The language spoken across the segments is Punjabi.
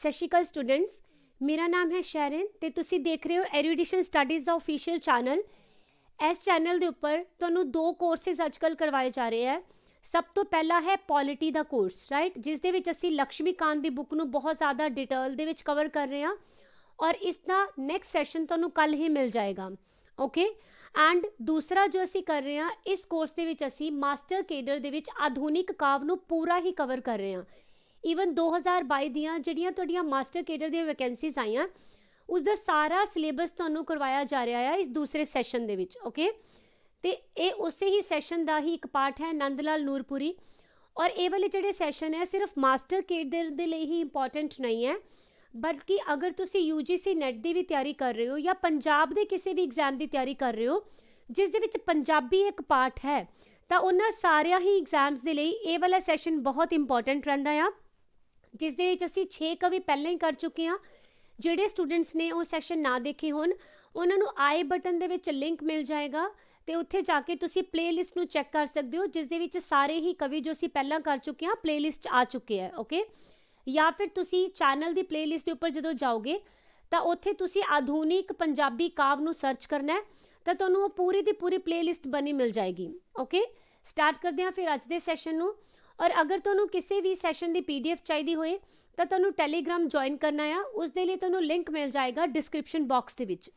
ਸਤਿ ਸ਼੍ਰੀ ਅਕਾਲ ਸਟੂਡੈਂਟਸ ਮੇਰਾ ਨਾਮ ਹੈ ਸ਼ੈਰਨ ਤੇ ਤੁਸੀਂ ਦੇਖ ਰਹੇ ਹੋ ਐਰੀਡੀਸ਼ਨ ਸਟੱਡੀਜ਼ ਦਾ ਅਫੀਸ਼ੀਅਲ ਚੈਨਲ ਇਸ ਚੈਨਲ ਦੇ ਉੱਪਰ ਤੁਹਾਨੂੰ ਦੋ ਕੋਰਸਸ ਅੱਜਕੱਲ ਕਰਵਾਏ ਜਾ ਰਹੇ ਆ ਸਭ ਤੋਂ ਪਹਿਲਾ ਹੈ ਪੋਲਿਟੀ ਦਾ ਕੋਰਸ ਰਾਈਟ ਜਿਸ ਦੇ ਵਿੱਚ ਅਸੀਂ ਲక్ష్ਮੀਕਾਂਤ ਦੀ ਬੁੱਕ ਨੂੰ ਬਹੁਤ ਜ਼ਿਆਦਾ ਡਿਟੇਲ ਦੇ ਵਿੱਚ ਕਵਰ ਕਰ ਰਹੇ ਹਾਂ ਔਰ ਇਸ ਦਾ ਨੈਕਸਟ ਸੈਸ਼ਨ ਤੁਹਾਨੂੰ ਕੱਲ ਹੀ ਮਿਲ ਜਾਏਗਾ ਓਕੇ ਐਂਡ ਦੂਸਰਾ ਜੋ ਅਸੀਂ ਕਰ ਰਹੇ ਹਾਂ ਇਸ ਕੋਰਸ ਦੇ ਵਿੱਚ ਅਸੀਂ ਮਾਸਟਰ ਕੇਡਰ ਦੇ ਵਿੱਚ ਆਧੁਨਿਕ ਕਾਵ ਨੂੰ ਪੂਰਾ ਹੀ ਕਵਰ ਕਰ ਰਹੇ ਹਾਂ ਈਵਨ 2022 ਦੀਆਂ ਜਿਹੜੀਆਂ ਤੁਹਾਡੀਆਂ ਮਾਸਟਰ ਕੇਡਰ ਦੀਆਂ ਵੈਕੈਂਸੀਜ਼ ਆਈਆਂ ਉਸ ਦਾ ਸਾਰਾ ਸਿਲੇਬਸ ਤੁਹਾਨੂੰ ਕਰਵਾਇਆ ਜਾ ਰਿਹਾ ਹੈ ਇਸ ਦੂਸਰੇ ਸੈਸ਼ਨ ਦੇ ਵਿੱਚ ਓਕੇ ਤੇ ਇਹ ਉਸੇ ਹੀ ਸੈਸ਼ਨ ਦਾ ਹੀ ਇੱਕ ਪਾਰਟ ਹੈ ਨੰਦ ਲਾਲ ਨੂਰਪੁਰੀ ਔਰ ਇਹ ਵਾਲੇ ਜਿਹੜੇ ਸੈਸ਼ਨ ਹੈ ਸਿਰਫ ਮਾਸਟਰ ਕੇਡਰ ਦੇ ਲਈ ਹੀ ਇੰਪੋਰਟੈਂਟ ਨਹੀਂ ਹੈ ਬਲਕਿ ਅਗਰ ਤੁਸੀਂ UGC ਨੈਟ ਦੀ ਵੀ ਤਿਆਰੀ ਕਰ ਰਹੇ ਹੋ ਜਾਂ ਪੰਜਾਬ ਦੇ ਕਿਸੇ ਵੀ ਐਗਜ਼ਾਮ ਦੀ ਤਿਆਰੀ ਕਰ ਰਹੇ ਹੋ ਜਿਸ ਦੇ ਵਿੱਚ ਪੰਜਾਬੀ ਇੱਕ ਪਾਰਟ ਹੈ ਤਾਂ ਉਹਨਾਂ ਸਾਰਿਆਂ ਹੀ ਐਗਜ਼ਾਮਸ ਦੇ ਲਈ ਇਹ ਵਾਲਾ ਸੈਸ਼ਨ ਬਹੁਤ ਇੰਪੋਰਟੈਂਟ ਰਹਿੰਦਾ ਆ ਜਿਸ ਦੇ ਵਿੱਚ ਅਸੀਂ 6 ਕਵੀ ਪਹਿਲਾਂ ਹੀ ਕਰ ਚੁੱਕੇ ਹਾਂ ਜਿਹੜੇ ਸਟੂਡੈਂਟਸ ਨੇ ਉਹ ਸੈਸ਼ਨ ਨਾ ਦੇਖੇ ਹੋਣ ਉਹਨਾਂ ਨੂੰ ਆਈ ਬਟਨ ਦੇ ਵਿੱਚ ਲਿੰਕ ਮਿਲ ਜਾਏਗਾ ਤੇ ਉੱਥੇ ਜਾ ਕੇ ਤੁਸੀਂ ਪਲੇਲਿਸਟ ਨੂੰ ਚੈੱਕ ਕਰ ਸਕਦੇ ਹੋ ਜਿਸ ਦੇ ਵਿੱਚ ਸਾਰੇ ਹੀ ਕਵੀ ਜੋ ਅਸੀਂ ਪਹਿਲਾਂ ਕਰ ਚੁੱਕੇ ਹਾਂ ਪਲੇਲਿਸਟ ਆ ਚੁੱਕੇ ਹੈ ਓਕੇ ਜਾਂ ਫਿਰ ਤੁਸੀਂ ਚੈਨਲ ਦੀ ਪਲੇਲਿਸਟ ਦੇ ਉੱਪਰ ਜਦੋਂ ਜਾਓਗੇ ਤਾਂ ਉੱਥੇ ਤੁਸੀਂ ਆਧੁਨਿਕ ਪੰਜਾਬੀ ਕਾਵ ਨੂੰ ਸਰਚ ਕਰਨਾ ਹੈ ਤਾਂ ਤੁਹਾਨੂੰ ਉਹ ਪੂਰੀ ਦੀ ਪੂਰੀ ਪਲੇਲਿਸਟ ਬਣੀ ਮਿਲ ਜਾਏਗੀ ਓਕੇ ਸਟਾਰਟ ਕਰਦੇ ਹਾਂ ਫਿਰ ਅੱਜ ਦੇ ਸੈਸ਼ਨ ਨੂੰ ਔਰ ਅਗਰ ਤੁਹਾਨੂੰ ਕਿਸੇ ਵੀ ਸੈਸ਼ਨ ਦੀ ਪੀਡੀਐਫ ਚਾਹੀਦੀ ਹੋਏ ਤਾਂ ਤੁਹਾਨੂੰ ਟੈਲੀਗ੍ਰam ਜੁਆਇਨ ਕਰਨਾ ਆ ਉਸ ਦੇ ਲਈ ਤੁਹਾਨੂੰ ਲਿੰਕ ਮਿਲ ਜਾਏਗਾ ਡਿਸਕ੍ਰਿਪਸ਼ਨ ਬਾਕਸ ਦੇ ਵਿੱਚ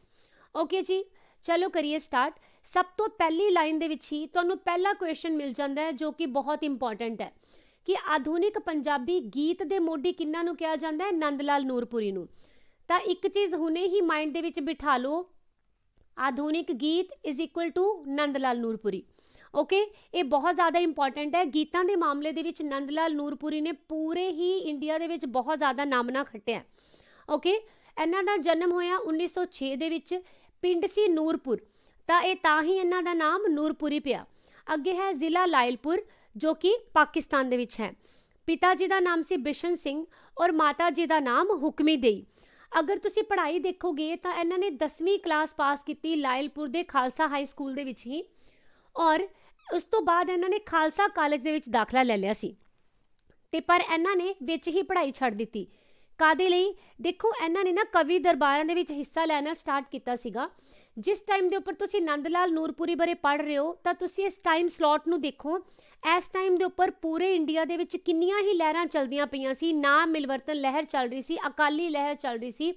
ਓਕੇ ਜੀ ਚਲੋ ਕਰੀਏ ਸਟਾਰਟ ਸਭ ਤੋਂ ਪਹਿਲੀ ਲਾਈਨ ਦੇ ਵਿੱਚ ਹੀ ਤੁਹਾਨੂੰ ਪਹਿਲਾ ਕੁਐਸਚਨ ਮਿਲ ਜਾਂਦਾ ਹੈ ਜੋ ਕਿ ਬਹੁਤ ਇੰਪੋਰਟੈਂਟ ਹੈ ਕਿ ਆਧੁਨਿਕ ਪੰਜਾਬੀ ਗੀਤ ਦੇ ਮੋਢੀ ਕਿੰਨਾਂ ਨੂੰ ਕਿਹਾ ਜਾਂਦਾ ਹੈ ਨੰਦ ਲਾਲ ਨੂਰਪੁਰੀ ਨੂੰ ਤਾਂ ਇੱਕ ਚੀਜ਼ ਹੁਣੇ ਹੀ ਮਾਈਂਡ ਦੇ ਵਿੱਚ ਬਿਠਾ ਲਓ ਆਧੁਨਿਕ ਗੀਤ is equal to Nand Lal Nurpuri okay ਇਹ ਬਹੁਤ ਜ਼ਿਆਦਾ ਇੰਪੋਰਟੈਂਟ ਹੈ ਗੀਤਾਂ ਦੇ ਮਾਮਲੇ ਦੇ ਵਿੱਚ ਨੰਦ ਲਾਲ ਨੂਰਪੁਰੀ ਨੇ ਪੂਰੇ ਹੀ ਇੰਡੀਆ ਦੇ ਵਿੱਚ ਬਹੁਤ ਜ਼ਿਆਦਾ ਨਾਮਨਾ ਖੱਟਿਆ ਓਕੇ ਇਹਨਾਂ ਦਾ ਜਨਮ ਹੋਇਆ 1906 ਦੇ ਵਿੱਚ ਪਿੰਡ ਸੀ ਨੂਰਪੁਰ ਤਾਂ ਇਹ ਤਾਂ ਹੀ ਇਹਨਾਂ ਦਾ ਨਾਮ ਨੂਰਪੁਰੀ ਪਿਆ ਅੱਗੇ ਹੈ ਜ਼ਿਲ੍ਹਾ ਲਾਇਲਪੁਰ ਜੋ ਕਿ ਪਾਕਿਸਤਾਨ ਦੇ ਵਿੱਚ ਹੈ ਪਿਤਾ ਜੀ ਦਾ ਨਾਮ ਸੀ ਬਿਸ਼ਨ ਸਿੰਘ ਔਰ ਮਾਤਾ ਜੀ ਦਾ ਨਾਮ ਹੁਕਮੀ ਦੇਈ ਅਗਰ ਤੁਸੀਂ ਪੜ੍ਹਾਈ ਦੇਖੋਗੇ ਤਾਂ ਇਹਨਾਂ ਨੇ 10ਵੀਂ ਕਲਾਸ ਪਾਸ ਕੀਤੀ ਲਾਇਲਪੁਰ ਦੇ ਖਾਲਸਾ ਹਾਈ ਸਕੂਲ ਦੇ ਵਿੱਚ ਹੀ ਔਰ ਉਸ ਤੋਂ ਬਾਅਦ ਇਹਨਾਂ ਨੇ ਖਾਲਸਾ ਕਾਲਜ ਦੇ ਵਿੱਚ ਦਾਖਲਾ ਲੈ ਲਿਆ ਸੀ ਤੇ ਪਰ ਇਹਨਾਂ ਨੇ ਵਿੱਚ ਹੀ ਪੜ੍ਹਾਈ ਛੱਡ ਦਿੱਤੀ ਕਾਦੇ ਲਈ ਦੇਖੋ ਇਹਨਾਂ ਨੇ ਨਾ ਕਵੀ ਦਰਬਾਰਾਂ ਦੇ ਵਿੱਚ ਹਿੱਸਾ ਲੈਣਾ ਸਟਾਰਟ ਕੀਤਾ ਸੀਗਾ ਜਿਸ ਟਾਈਮ ਦੇ ਉੱਪਰ ਤੁਸੀਂ ਨੰਦ ਲਾਲ ਨੂਰਪੁਰੀ ਬਾਰੇ ਪੜ ਰਹੇ ਹੋ ਤਾਂ ਤੁਸੀਂ ਇਸ ਟਾਈਮ ਸਲੌਟ ਨੂੰ ਦੇਖੋ ਇਸ ਟਾਈਮ ਦੇ ਉੱਪਰ ਪੂਰੇ ਇੰਡੀਆ ਦੇ ਵਿੱਚ ਕਿੰਨੀਆਂ ਹੀ ਲਹਿਰਾਂ ਚੱਲਦੀਆਂ ਪਈਆਂ ਸੀ ਨਾ ਮਿਲਵਰਤਨ ਲਹਿਰ ਚੱਲ ਰਹੀ ਸੀ ਅਕਾਲੀ ਲਹਿਰ ਚੱਲ ਰਹੀ ਸੀ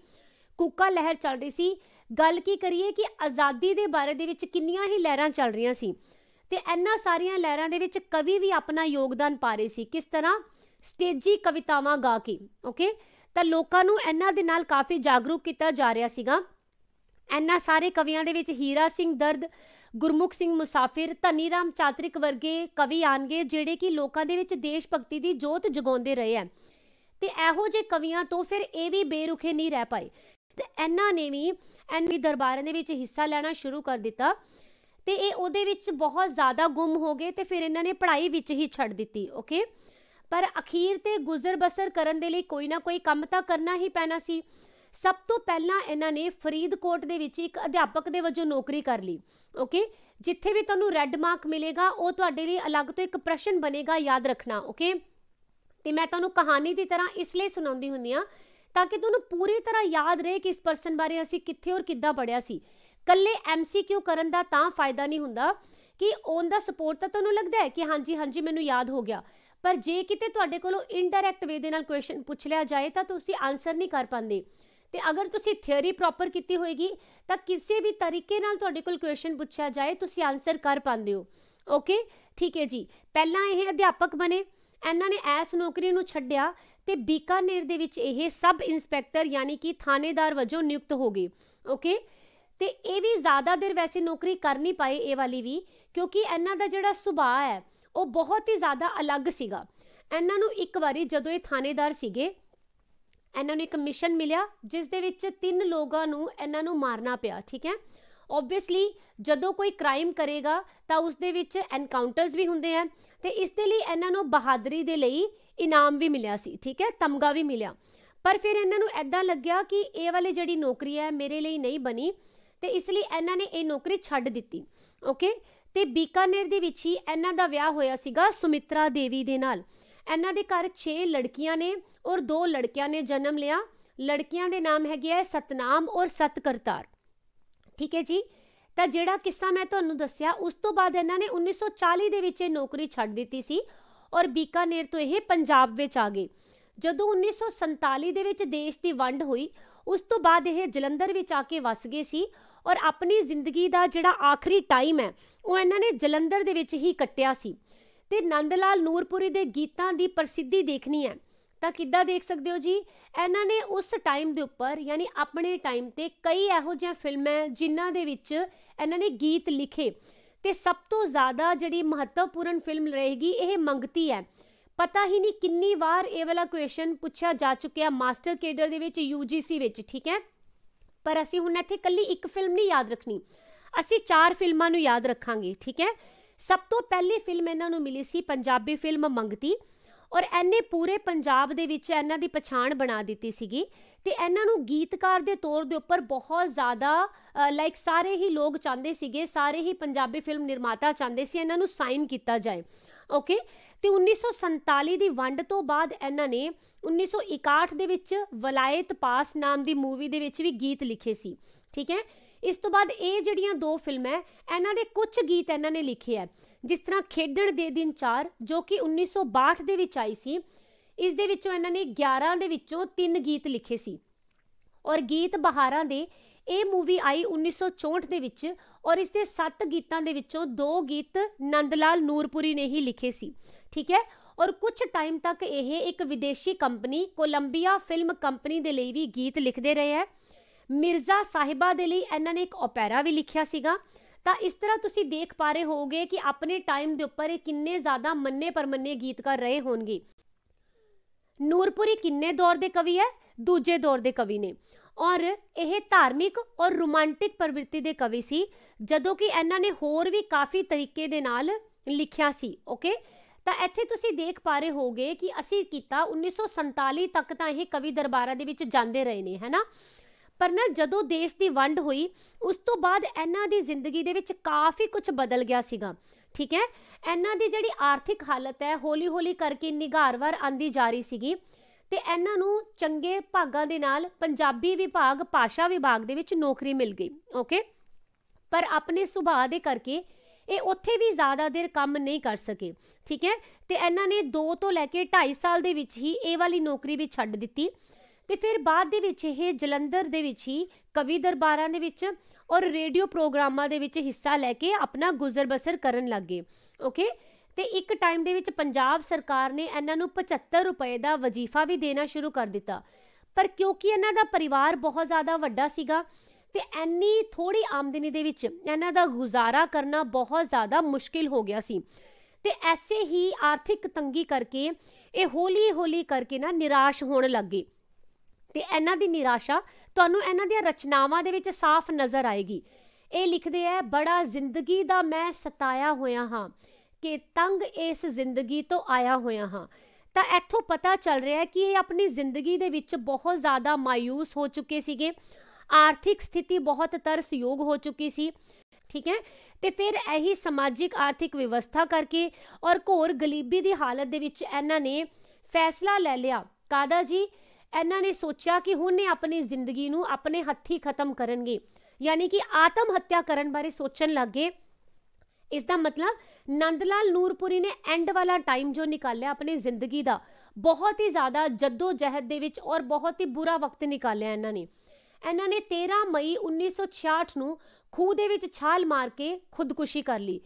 ਕੁੱਕਾ ਲਹਿਰ ਚੱਲ ਰਹੀ ਸੀ ਗੱਲ ਕੀ ਕਰੀਏ ਕਿ ਆਜ਼ਾਦੀ ਦੇ ਬਾਰੇ ਦੇ ਵਿੱਚ ਕਿੰਨੀਆਂ ਹੀ ਲਹਿਰਾਂ ਚੱਲ ਰਹੀਆਂ ਸੀ ਤੇ ਇੰਨਾ ਸਾਰੀਆਂ ਲਹਿਰਾਂ ਦੇ ਵਿੱਚ ਕਵੀ ਵੀ ਆਪਣਾ ਯੋਗਦਾਨ ਪਾ ਰਹੇ ਸੀ ਕਿਸ ਤਰ੍ਹਾਂ ਸਟੇਜੀ ਕਵਿਤਾਵਾਂ ਗਾ ਕੇ ਓਕੇ ਤਾਂ ਲੋਕਾਂ ਨੂੰ ਇਹਨਾਂ ਦੇ ਨਾਲ ਕਾਫੀ ਜਾਗਰੂਕ ਕੀਤਾ ਜਾ ਰਿਹਾ ਸੀਗਾ ਇੰਨਾ ਸਾਰੇ ਕਵੀਆਂ ਦੇ ਵਿੱਚ ਹੀਰਾ ਸਿੰਘ ਦਰਦ ਗੁਰਮੁਖ ਸਿੰਘ ਮੁਸਾਫਿਰ ਧਨੀ ਰਾਮ ਚਾਤ੍ਰਿਕ ਵਰਗੇ ਕਵੀ ਆਣਗੇ ਜਿਹੜੇ ਕਿ ਲੋਕਾਂ ਦੇ ਵਿੱਚ ਦੇਸ਼ ਭਗਤੀ ਦੀ ਜੋਤ ਜਗਾਉਂਦੇ ਰਹੇ ਐ ਤੇ ਇਹੋ ਜੇ ਕਵੀਆਂ ਤੋਂ ਫਿਰ ਇਹ ਵੀ ਬੇਰੁਖੇ ਨਹੀਂ ਰਹਿ ਪਾਏ ਤੇ ਇਹਨਾਂ ਨੇ ਵੀ ਐਨਵੀ ਦਰਬਾਰਾਂ ਦੇ ਵਿੱਚ ਹਿੱਸਾ ਲੈਣਾ ਸ਼ੁਰੂ ਕਰ ਦਿੱਤਾ ਤੇ ਇਹ ਉਹਦੇ ਵਿੱਚ ਬਹੁਤ ਜ਼ਿਆਦਾ ਗੁੰਮ ਹੋ ਗਏ ਤੇ ਫਿਰ ਇਹਨਾਂ ਨੇ ਪੜ੍ਹਾਈ ਵਿੱਚ ਹੀ ਛੱਡ ਦਿੱਤੀ ਓਕੇ ਪਰ ਅਖੀਰ ਤੇ ਗੁਜ਼ਰ ਬਸਰ ਕਰਨ ਦੇ ਲਈ ਕੋਈ ਨਾ ਕੋਈ ਕੰਮ ਤਾਂ ਕਰਨਾ ਹੀ ਪੈਣਾ ਸੀ ਸਭ ਤੋਂ ਪਹਿਲਾਂ ਇਹਨਾਂ ਨੇ ਫਰੀਦਕੋਟ ਦੇ ਵਿੱਚ ਇੱਕ ਅਧਿਆਪਕ ਦੇ ਵਜੋਂ ਨੌਕਰੀ ਕਰ ਲਈ ਓਕੇ ਜਿੱਥੇ ਵੀ ਤੁਹਾਨੂੰ ਰੈੱਡ ਮਾਰਕ ਮਿਲੇਗਾ ਉਹ ਤੁਹਾਡੇ ਲਈ ਅਲੱਗ ਤੋਂ ਇੱਕ ਪ੍ਰਸ਼ਨ ਬਣੇਗਾ ਯਾਦ ਰੱਖਣਾ ਓਕੇ ਤੇ ਮੈਂ ਤੁਹਾਨੂੰ ਕਹਾਣੀ ਦੀ ਤਰ੍ਹਾਂ ਇਸ ਲਈ ਸੁਣਾਉਂਦੀ ਹੁੰਦੀ ਆ ਤਾਂ ਕਿ ਤੁਹਾਨੂੰ ਪੂਰੀ ਤਰ੍ਹਾਂ ਯਾਦ ਰਹੇ ਕਿ ਇਸ ਪਰਸਨ ਬਾਰੇ ਅਸੀਂ ਕਿੱਥੇ ਔਰ ਕਿੱਦਾਂ ਪੜਿਆ ਸੀ ਕੱਲੇ ਐਮਸੀਕਿਊ ਕਰਨ ਦਾ ਤਾਂ ਫਾਇਦਾ ਨਹੀਂ ਹੁੰਦਾ ਕਿ ਔਨ ਦਾ ਸਪੋਰਟ ਤਾਂ ਤੁਹਾਨੂੰ ਲੱਗਦਾ ਹੈ ਕਿ ਹਾਂਜੀ ਹਾਂਜੀ ਮੈਨੂੰ ਯਾਦ ਹੋ ਗਿਆ ਪਰ ਜੇ ਕਿਤੇ ਤੁਹਾਡੇ ਕੋਲੋਂ ਇਨਡਾਇਰੈਕਟ ਵੇ ਦੇ ਨਾਲ ਕੁਐਸਚਨ ਪੁੱਛ ਲਿਆ ਜਾਏ ਤਾਂ ਤੁਸੀਂ ਆਨਸਰ ਨਹੀਂ ਕਰ ਪਾਉਂਦੇ ਤੇ ਅਗਰ ਤੁਸੀਂ ਥਿਉਰੀ ਪ੍ਰੋਪਰ ਕੀਤੀ ਹੋਏਗੀ ਤਾਂ ਕਿਸੇ ਵੀ ਤਰੀਕੇ ਨਾਲ ਤੁਹਾਡੇ ਕੋਲ ਕੁਐਸਚਨ ਪੁੱਛਿਆ ਜਾਏ ਤੁਸੀਂ ਆਨਸਰ ਕਰ ਪਾਉਂਦੇ ਹੋ ਓਕੇ ਠੀਕ ਹੈ ਜੀ ਪਹਿਲਾਂ ਇਹ ਅਧਿਆਪਕ ਬਣੇ ਇਹਨਾਂ ਨੇ ਐਸ ਨੌਕਰੀ ਨੂੰ ਛੱਡਿਆ ਤੇ ਬੀਕਾਨੇਰ ਦੇ ਵਿੱਚ ਇਹ ਸਬ ਇਨਸਪੈਕਟਰ ਯਾਨੀ ਕਿ ਥਾਣੇਦਾਰ ਵਜੋਂ ਨਿਯੁਕਤ ਹੋ ਗਏ ਓਕੇ ਤੇ ਇਹ ਵੀ ਜ਼ਿਆਦਾ ਦਿਨ ਵੈਸੇ ਨੌਕਰੀ ਕਰ ਨਹੀਂ ਪਾਏ ਇਹ ਵਾਲੀ ਵੀ ਕਿਉਂਕਿ ਇਹਨਾਂ ਦਾ ਜਿਹੜਾ ਸੁਭਾਅ ਹੈ ਉਹ ਬਹੁਤ ਹੀ ਜ਼ਿਆਦਾ ਅਲੱਗ ਸੀਗਾ ਇਹਨਾਂ ਨੂੰ ਇੱਕ ਵਾਰੀ ਜਦੋਂ ਇਹ ਥਾਣੇਦਾਰ ਸੀਗੇ ਇਹਨਾਂ ਨੂੰ ਇੱਕ ਮਿਸ਼ਨ ਮਿਲਿਆ ਜਿਸ ਦੇ ਵਿੱਚ ਤਿੰਨ ਲੋਕਾਂ ਨੂੰ ਇਹਨਾਂ ਨੂੰ ਮਾਰਨਾ ਪਿਆ ਠੀਕ ਹੈ ਆਬਵੀਅਸਲੀ ਜਦੋਂ ਕੋਈ ਕ੍ਰਾਈਮ ਕਰੇਗਾ ਤਾਂ ਉਸ ਦੇ ਵਿੱਚ ਐਨਕਾਊਂਟਰਸ ਵੀ ਹੁੰਦੇ ਆ ਤੇ ਇਸ ਦੇ ਲਈ ਇਹਨਾਂ ਨੂੰ ਬਹਾਦਰੀ ਦੇ ਲਈ ਇਨਾਮ ਵੀ ਮਿਲਿਆ ਸੀ ਠੀਕ ਹੈ ਤਮਗਾ ਵੀ ਮਿਲਿਆ ਪਰ ਫਿਰ ਇਹਨਾਂ ਨੂੰ ਐਦਾਂ ਲੱਗਿਆ ਕਿ ਇਹ ਵਾਲੀ ਜਿਹੜੀ ਨੌਕਰੀ ਹੈ ਮੇਰੇ ਲਈ ਨਹੀਂ ਬਣੀ ਤੇ ਇਸ ਲਈ ਇਹਨਾਂ ਨੇ ਇਹ ਨੌਕਰੀ ਛੱਡ ਦਿੱਤੀ ਓਕੇ ਤੇ ਬੀਕਾਨੇਰ ਦੇ ਵਿੱਚ ਹੀ ਇਹਨਾਂ ਦਾ ਵਿਆਹ ਹੋਇਆ ਸੀਗਾ ਸੁਮਿਤਰਾ ਦੇਵੀ ਦੇ ਨਾਲ ਇਹਨਾਂ ਦੇ ਘਰ 6 ਲੜਕੀਆਂ ਨੇ ਔਰ 2 ਲੜਕਿਆਂ ਨੇ ਜਨਮ ਲਿਆ ਲੜਕੀਆਂ ਦੇ ਨਾਮ ਹੈਗੇ ਆ ਸਤਨਾਮ ਔਰ ਸਤਕਰਤਾਰ ਠੀਕ ਹੈ ਜੀ ਤਾਂ ਜਿਹੜਾ ਕਿੱਸਾ ਮੈਂ ਤੁਹਾਨੂੰ ਦੱਸਿਆ ਉਸ ਤੋਂ ਬਾਅਦ ਇਹਨਾਂ ਨੇ 1940 ਦੇ ਵਿੱਚ ਇਹ ਨੌਕਰੀ ਛੱਡ ਦਿੱਤੀ ਸੀ ਔਰ ਬੀਕਾਨੇਰ ਤੋਂ ਇਹ ਪੰਜਾਬ ਵਿੱਚ ਆ ਗਏ ਜਦੋਂ 1947 ਦੇ ਵਿੱਚ ਦੇਸ਼ ਦੀ ਵੰਡ ਹੋਈ ਉਸ ਤੋਂ ਬਾਅਦ ਇਹ ਜਲੰਧਰ ਵਿੱਚ ਆ ਕੇ ਵਸ ਗਏ ਸੀ ਔਰ ਆਪਣੀ ਜ਼ਿੰਦਗੀ ਦਾ ਜਿਹੜਾ ਆਖਰੀ ਟਾਈਮ ਹੈ ਉਹ ਇਹਨਾਂ ਨੇ ਜਲੰਧਰ ਦੇ ਵਿੱਚ ਹੀ ਕੱਟਿਆ ਸੀ ਤੇ ਨੰਦ ਲਾਲ ਨੂਰਪੁਰੀ ਦੇ ਗੀਤਾਂ ਦੀ ਪ੍ਰਸਿੱਧੀ ਦੇਖਣੀ ਹੈ ਤਾਂ ਕਿੱਦਾਂ ਦੇਖ ਸਕਦੇ ਹੋ ਜੀ ਇਹਨਾਂ ਨੇ ਉਸ ਟਾਈਮ ਦੇ ਉੱਪਰ ਯਾਨੀ ਆਪਣੇ ਟਾਈਮ ਤੇ ਕਈ ਇਹੋ ਜਿਹੇ ਫਿਲਮਾਂ ਜਿਨ੍ਹਾਂ ਦੇ ਵਿੱਚ ਇਹਨਾਂ ਨੇ ਗੀਤ ਲਿਖੇ ਤੇ ਸਭ ਤੋਂ ਜ਼ਿਆਦਾ ਜਿਹੜੀ ਮਹੱਤਵਪੂਰਨ ਫਿਲਮ ਰਹੇਗੀ ਇਹ ਮੰਗਤੀ ਹੈ ਪਤਾ ਹੀ ਨਹੀਂ ਕਿੰਨੀ ਵਾਰ ਇਹ ਵਾਲਾ ਕੁਐਸਚਨ ਪੁੱਛਿਆ ਜਾ ਚੁੱਕਿਆ ਮਾਸਟਰ ਕੇਡਰ ਦੇ ਵਿੱਚ ਯੂਜੀਸੀ ਵਿੱਚ ਠੀਕ ਹੈ ਪਰ ਅਸੀਂ ਹੁਣ ਇੱਥੇ ਕੱਲੀ ਇੱਕ ਫਿਲਮ ਨਹੀਂ ਯਾਦ ਰੱਖਣੀ ਅਸੀਂ ਚਾਰ ਫਿਲਮਾਂ ਨੂੰ ਯਾਦ ਰੱਖਾਂਗੇ ਠੀਕ ਹੈ ਸਭ ਤੋਂ ਪਹਿਲੀ ਫਿਲਮ ਇਹਨਾਂ ਨੂੰ ਮਿਲੀ ਸੀ ਪੰਜਾਬੀ ਫਿਲਮ ਮੰਗਤੀ ਔਰ ਐਨੇ ਪੂਰੇ ਪੰਜਾਬ ਦੇ ਵਿੱਚ ਇਹਨਾਂ ਦੀ ਪਛਾਣ ਬਣਾ ਦਿੱਤੀ ਸੀਗੀ ਤੇ ਇਹਨਾਂ ਨੂੰ ਗੀਤਕਾਰ ਦੇ ਤੌਰ ਦੇ ਉੱਪਰ ਬਹੁਤ ਜ਼ਿਆਦਾ ਲਾਈਕ ਸਾਰੇ ਹੀ ਲੋਕ ਚਾਹੁੰਦੇ ਸੀਗੇ ਸਾਰੇ ਹੀ ਪੰਜਾਬੀ ਫਿਲਮ ਨਿਰਮਾਤਾ ਚਾਹੁੰਦੇ ਸੀ ਇਹਨਾਂ ਨੂੰ ਸਾਈਨ ਕੀਤਾ ਜਾਏ ਓਕੇ ਤੇ 1947 ਦੀ ਵੰਡ ਤੋਂ ਬਾਅਦ ਇਹਨਾਂ ਨੇ 1961 ਦੇ ਵਿੱਚ ਵਲਾਇਤ ਪਾਸ ਨਾਮ ਦੀ ਮੂਵੀ ਦੇ ਵਿੱਚ ਵੀ ਗੀਤ ਲਿਖੇ ਸੀ ਠੀਕ ਹੈ ਇਸ ਤੋਂ ਬਾਅਦ ਇਹ ਜਿਹੜੀਆਂ ਦੋ ਫਿਲਮਾਂ ਇਹਨਾਂ ਦੇ ਕੁਝ ਗੀਤ ਇਹਨਾਂ ਨੇ ਲਿਖੇ ਆ ਜਿਸ ਤਰ੍ਹਾਂ ਖੇਡਣ ਦੇ ਦਿਨ 4 ਜੋ ਕਿ 1962 ਦੇ ਵਿੱਚ ਆਈ ਸੀ ਇਸ ਦੇ ਵਿੱਚੋਂ ਇਹਨਾਂ ਨੇ 11 ਦੇ ਵਿੱਚੋਂ 3 ਗੀਤ ਲਿਖੇ ਸੀ ਔਰ ਗੀਤ ਬਹਾਰਾਂ ਦੇ ਇਹ ਮੂਵੀ ਆਈ 1964 ਦੇ ਵਿੱਚ ਔਰ ਇਸ ਦੇ 7 ਗੀਤਾਂ ਦੇ ਵਿੱਚੋਂ 2 ਗੀਤ ਨੰਦ ਲਾਲ ਨੂਰਪੁਰੀ ਨੇ ਹੀ ਲਿਖੇ ਸੀ ਠੀਕ ਹੈ ਔਰ ਕੁਝ ਟਾਈਮ ਤੱਕ ਇਹ ਇੱਕ ਵਿਦੇਸ਼ੀ ਕੰਪਨੀ ਕੋਲੰਬੀਆ ਫਿਲਮ ਕੰਪਨੀ ਦੇ ਲਈ ਵੀ ਗੀਤ ਲਿਖਦੇ ਰਹੇ ਹੈ ਮਿਰਜ਼ਾ ਸਾਹਿਬਾ ਦੇ ਲਈ ਇਹਨਾਂ ਨੇ ਇੱਕ ਓਪੇਰਾ ਵੀ ਲਿਖਿਆ ਸੀਗਾ ਤਾਂ ਇਸ ਤਰ੍ਹਾਂ ਤੁਸੀਂ ਦੇਖ ਪਾ ਰਹੇ ਹੋਗੇ ਕਿ ਆਪਣੇ ਟਾਈਮ ਦੇ ਉੱਪਰ ਇਹ ਕਿੰਨੇ ਜ਼ਿਆਦਾ ਮੰਨੇ ਪਰਮੰਨੇ ਗੀਤਕਾਰ ਰਹੇ ਹੋਣਗੇ ਨੂਰਪੁਰੀ ਕਿੰਨੇ ਦੌਰ ਦੇ ਕਵੀ ਹੈ ਦੂਜੇ ਦੌਰ ਦੇ ਕਵੀ ਨੇ ਔਰ ਇਹ ਧਾਰਮਿਕ ਔਰ ਰੋਮਾਂਟਿਕ ਪ੍ਰਵਿਰਤੀ ਦੇ ਕਵੀ ਸੀ ਜਦੋਂ ਕਿ ਇਹਨਾਂ ਨੇ ਹੋਰ ਵੀ ਕਾਫੀ ਤਰੀਕੇ ਦੇ ਨਾਲ ਲਿਖਿਆ ਸੀ ਓਕੇ ਤਾਂ ਇੱਥੇ ਤੁਸੀਂ ਦੇਖ ਪਾ ਰਹੇ ਹੋਗੇ ਕਿ ਅਸੀਂ ਕੀਤਾ 1947 ਤੱਕ ਤਾਂ ਇਹ ਕਵੀ ਦਰਬਾਰਾ ਦੇ ਵਿੱਚ ਜਾਂਦੇ ਰਹੇ ਨੇ ਹੈਨਾ ਪਰ ਨਾ ਜਦੋਂ ਦੇਸ਼ ਦੀ ਵੰਡ ਹੋਈ ਉਸ ਤੋਂ ਬਾਅਦ ਇਹਨਾਂ ਦੀ ਜ਼ਿੰਦਗੀ ਦੇ ਵਿੱਚ ਕਾਫੀ ਕੁਝ ਬਦਲ ਗਿਆ ਸੀਗਾ ਠੀਕ ਹੈ ਇਹਨਾਂ ਦੀ ਜਿਹੜੀ ਆਰਥਿਕ ਹਾਲਤ ਹੈ ਹੌਲੀ-ਹੌਲੀ ਕਰਕੇ ਨਿਗਾਰਵਰ ਆਂਦੀ ਜਾ ਰਹੀ ਸੀਗੀ ਤੇ ਇਹਨਾਂ ਨੂੰ ਚੰਗੇ ਭਾਗਾਂ ਦੇ ਨਾਲ ਪੰਜਾਬੀ ਵਿਭਾਗ ਭਾਸ਼ਾ ਵਿਭਾਗ ਦੇ ਵਿੱਚ ਨੌਕਰੀ ਮਿਲ ਗਈ ਓਕੇ ਪਰ ਆਪਣੇ ਸੁਭਾਅ ਦੇ ਕਰਕੇ ਇਹ ਉੱਥੇ ਵੀ ਜ਼ਿਆਦਾ ਦੇਰ ਕੰਮ ਨਹੀਂ ਕਰ ਸਕੇ ਠੀਕ ਹੈ ਤੇ ਇਹਨਾਂ ਨੇ 2 ਤੋਂ ਲੈ ਕੇ 2.5 ਸਾਲ ਦੇ ਵਿੱਚ ਹੀ ਇਹ ਵਾਲੀ ਨੌਕਰੀ ਵੀ ਛੱਡ ਦਿੱਤੀ ਤੇ ਫਿਰ ਬਾਅਦ ਦੇ ਵਿੱਚ ਇਹ ਜਲੰਧਰ ਦੇ ਵਿੱਚ ਹੀ ਕਵੀ ਦਰਬਾਰਾਂ ਦੇ ਵਿੱਚ ਔਰ ਰੇਡੀਓ ਪ੍ਰੋਗਰਾਮਾਂ ਦੇ ਵਿੱਚ ਹਿੱਸਾ ਲੈ ਕੇ ਆਪਣਾ ਗੁਜ਼ਰ ਬਸਰ ਕਰਨ ਲੱਗੇ ਓਕੇ ਤੇ ਇੱਕ ਟਾਈਮ ਦੇ ਵਿੱਚ ਪੰਜਾਬ ਸਰਕਾਰ ਨੇ ਇਹਨਾਂ ਨੂੰ 75 ਰੁਪਏ ਦਾ ਵਜ਼ੀਫਾ ਵੀ ਦੇਣਾ ਸ਼ੁਰੂ ਕਰ ਦਿੱਤਾ ਪਰ ਕਿਉਂਕਿ ਇਹਨਾਂ ਦਾ ਪਰਿਵਾਰ ਬਹੁਤ ਜ਼ਿਆਦਾ ਵੱਡਾ ਸੀਗਾ ਤੇ ਐਨੀ ਥੋੜੀ ਆਮਦਨੀ ਦੇ ਵਿੱਚ ਇਹਨਾਂ ਦਾ ਗੁਜ਼ਾਰਾ ਕਰਨਾ ਬਹੁਤ ਜ਼ਿਆਦਾ ਮੁਸ਼ਕਿਲ ਹੋ ਗਿਆ ਸੀ ਤੇ ਐਸੇ ਹੀ ਆਰਥਿਕ ਤੰਗੀ ਕਰਕੇ ਇਹ ਹੌਲੀ-ਹੌਲੀ ਕਰਕੇ ਨਾ ਨਿਰਾਸ਼ ਹੋਣ ਲੱਗੇ ਤੇ ਇਹਨਾਂ ਦੀ ਨਿਰਾਸ਼ਾ ਤੁਹਾਨੂੰ ਇਹਨਾਂ ਦੀਆਂ ਰਚਨਾਵਾਂ ਦੇ ਵਿੱਚ ਸਾਫ਼ ਨਜ਼ਰ ਆਏਗੀ ਇਹ ਲਿਖਦੇ ਐ ਬੜਾ ਜ਼ਿੰਦਗੀ ਦਾ ਮੈਂ ਸਤਾਇਆ ਹੋਇਆ ਹਾਂ ਕਿ ਤੰਗ ਇਸ ਜ਼ਿੰਦਗੀ ਤੋਂ ਆਇਆ ਹੋਇਆ ਹਾਂ ਤਾਂ ਇੱਥੋਂ ਪਤਾ ਚੱਲ ਰਿਹਾ ਹੈ ਕਿ ਇਹ ਆਪਣੀ ਜ਼ਿੰਦਗੀ ਦੇ ਵਿੱਚ ਬਹੁਤ ਜ਼ਿਆਦਾ ਮਾਇੂਸ ਹੋ ਚੁੱਕੇ ਸੀਗੇ ਆਰਥਿਕ ਸਥਿਤੀ ਬਹੁਤ ਤਰਸਯੋਗ ਹੋ ਚੁੱਕੀ ਸੀ ਠੀਕ ਹੈ ਤੇ ਫਿਰ ਇਹੀ ਸਮਾਜਿਕ ਆਰਥਿਕ ਵਿਵਸਥਾ ਕਰਕੇ ਔਰ ਘੋਰ ਗਲੀਬੀ ਦੀ ਹਾਲਤ ਦੇ ਵਿੱਚ ਇਹਨਾਂ ਨੇ ਫੈਸਲਾ ਲੈ ਲਿਆ ਕਾਦਾ ਜੀ ਇਹਨਾਂ ਨੇ ਸੋਚਿਆ ਕਿ ਹੁਣ ਨੇ ਆਪਣੀ ਜ਼ਿੰਦਗੀ ਨੂੰ ਆਪਣੇ ਹੱਥੀ ਖਤਮ ਕਰਨਗੇ ਯਾਨੀ ਕਿ ਆਤਮ ਹੱਤਿਆ ਕਰਨ ਬਾਰੇ ਸੋਚਣ ਲੱਗੇ ਇਸ ਦਾ ਮਤਲਬ ਨੰਦ ਲਾਲ ਨੂਰਪੁਰੀ ਨੇ ਐਂਡ ਵਾਲਾ ਟਾਈਮ ਜੋ ਨਿਕਾਲਿਆ ਆਪਣੀ ਜ਼ਿੰਦਗੀ ਦਾ ਬਹੁਤ ਹੀ ਜ਼ਿਆਦਾ ਜੱਦੋ ਜਹਿਦ ਦੇ ਵਿੱਚ ਔਰ ਬਹੁਤ ਹੀ ਬੁਰਾ ਵਕਤ ਨਿਕਾਲਿਆ ਇਹਨਾਂ ਨੇ ਇਹਨਾਂ ਨੇ 13 ਮਈ 1966 ਨੂੰ ਖੂਹ ਦੇ ਵਿੱਚ ਛਾਲ ਮਾਰ ਕੇ ਖੁਦਕੁਸ਼ੀ ਕਰ ਲਈ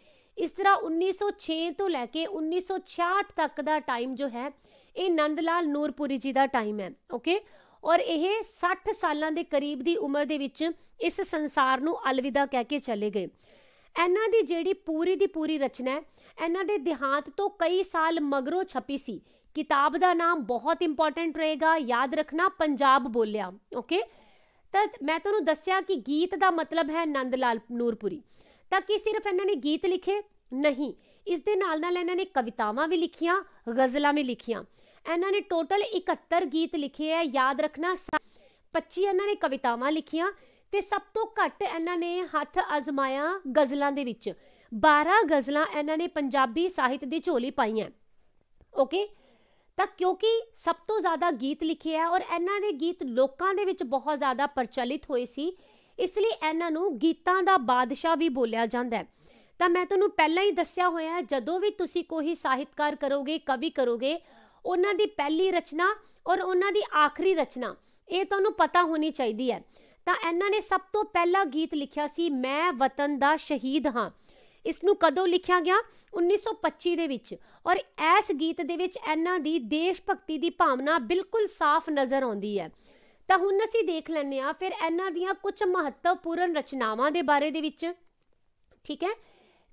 ਇਸ ਤਰ੍ਹਾਂ 1906 ਤੋਂ ਲੈ ਕੇ 1966 ਤੱਕ ਦਾ ਟਾਈਮ ਜੋ ਹੈ ਇਹ ਨੰਦ ਲਾਲ ਨੂਰਪੁਰੀ ਜੀ ਦਾ ਟਾਈਮ ਹੈ ਓਕੇ ਔਰ ਇਹ 60 ਸਾਲਾਂ ਦੇ ਕਰੀਬ ਦੀ ਉਮਰ ਦੇ ਵਿੱਚ ਇਸ ਸੰਸਾਰ ਨੂੰ ਅਲਵਿਦਾ ਕਹਿ ਕੇ ਚਲੇ ਗਏ ਇਹਨਾਂ ਦੀ ਜਿਹੜੀ ਪੂਰੀ ਦੀ ਪੂਰੀ ਰਚਨਾ ਹੈ ਇਹਨਾਂ ਦੇ ਦਿਹਾਂਤ ਤੋਂ ਕਈ ਸਾਲ ਮਗਰੋਂ ਛਪੀ ਸੀ ਕਿਤਾਬ ਦਾ ਨਾਮ ਬਹੁਤ ਇੰਪੋਰਟੈਂਟ ਰਹੇਗਾ ਯਾਦ ਰੱਖਣਾ ਪੰਜਾਬ ਬੋਲਿਆ ਓਕੇ ਤਾਂ ਮੈਂ ਤੁਹਾਨੂੰ ਦੱਸਿਆ ਕਿ ਗੀਤ ਦਾ ਮਤਲਬ ਹੈ ਨੰਦ ਲਾਲ ਨੂਰਪੁਰੀ ਤਾਂ ਕਿ ਸਿਰਫ ਇਹਨਾਂ ਨੇ ਗੀਤ ਲਿਖੇ ਨਹੀਂ ਇਸ ਦੇ ਨਾਲ ਨਾਲ ਇਹਨਾਂ ਨੇ ਕਵਿਤਾਵਾਂ ਵੀ ਲਿਖੀਆਂ ਗਜ਼ਲਾਂ ਵੀ ਲਿਖੀਆਂ ਇਹਨਾਂ ਨੇ ਟੋਟਲ 71 ਗੀਤ ਲਿਖੇ ਆ ਯਾਦ ਰੱਖਣਾ 25 ਇਹਨਾਂ ਨੇ ਕਵਿਤਾਵਾਂ ਲਿਖੀਆਂ ਤੇ ਸਭ ਤੋਂ ਘੱਟ ਇਹਨਾਂ ਨੇ ਹੱਥ ਅਜ਼ਮਾਇਆ ਗਜ਼ਲਾਂ ਦੇ ਵਿੱਚ 12 ਗਜ਼ਲਾਂ ਇਹਨਾਂ ਨੇ ਪੰਜਾਬੀ ਸਾਹਿਤ ਦੀ ਝੋਲੀ ਪਾਈਆਂ ਓਕੇ ਤਾਂ ਕਿਉਂਕਿ ਸਭ ਤੋਂ ਜ਼ਿਆਦਾ ਗੀਤ ਲਿਖੇ ਆ ਔਰ ਇਹਨਾਂ ਦੇ ਗੀਤ ਲੋਕਾਂ ਦੇ ਵਿੱਚ ਬਹੁਤ ਜ਼ਿਆਦਾ ਪ੍ਰਚਲਿਤ ਹੋਏ ਸੀ ਇਸ ਲਈ ਇਹਨਾਂ ਨੂੰ ਗੀਤਾਂ ਦਾ ਬਾਦਸ਼ਾਹ ਵੀ ਬੋਲਿਆ ਜਾਂਦਾ ਹੈ ਤਾਂ ਮੈਂ ਤੁਹਾਨੂੰ ਪਹਿਲਾਂ ਹੀ ਦੱਸਿਆ ਹੋਇਆ ਹੈ ਜਦੋਂ ਵੀ ਤੁਸੀਂ ਕੋਈ ਸਾਹਿਤਕਾਰ ਕਰੋਗੇ ਕਵੀ ਕਰੋਗੇ ਉਹਨਾਂ ਦੀ ਪਹਿਲੀ ਰਚਨਾ ਔਰ ਉਹਨਾਂ ਦੀ ਆਖਰੀ ਰਚਨਾ ਇਹ ਤੁਹਾਨੂੰ ਪਤਾ ਹੋਣੀ ਚਾਹੀਦੀ ਹੈ ਤਾਂ ਇਹਨਾਂ ਨੇ ਸਭ ਤੋਂ ਪਹਿਲਾ ਗੀਤ ਲਿਖਿਆ ਸੀ ਮੈਂ ਵਤਨ ਦਾ ਸ਼ਹੀਦ ਹਾਂ ਇਸ ਨੂੰ ਕਦੋਂ ਲਿਖਿਆ ਗਿਆ 1925 ਦੇ ਵਿੱਚ ਔਰ ਇਸ ਗੀਤ ਦੇ ਵਿੱਚ ਇਹਨਾਂ ਦੀ ਦੇਸ਼ ਭਗਤੀ ਦੀ ਭਾਵਨਾ ਬਿਲਕੁਲ ਸਾਫ਼ ਨਜ਼ਰ ਆਉਂਦੀ ਹੈ ਤਾਂ ਹੁਣ ਅਸੀਂ ਦੇਖ ਲੈਂਦੇ ਆ ਫਿਰ ਇਹਨਾਂ ਦੀਆਂ ਕੁਝ ਮਹੱਤਵਪੂਰਨ ਰਚਨਾਵਾਂ ਦੇ ਬਾਰੇ ਦੇ ਵਿੱਚ ਠੀਕ ਹੈ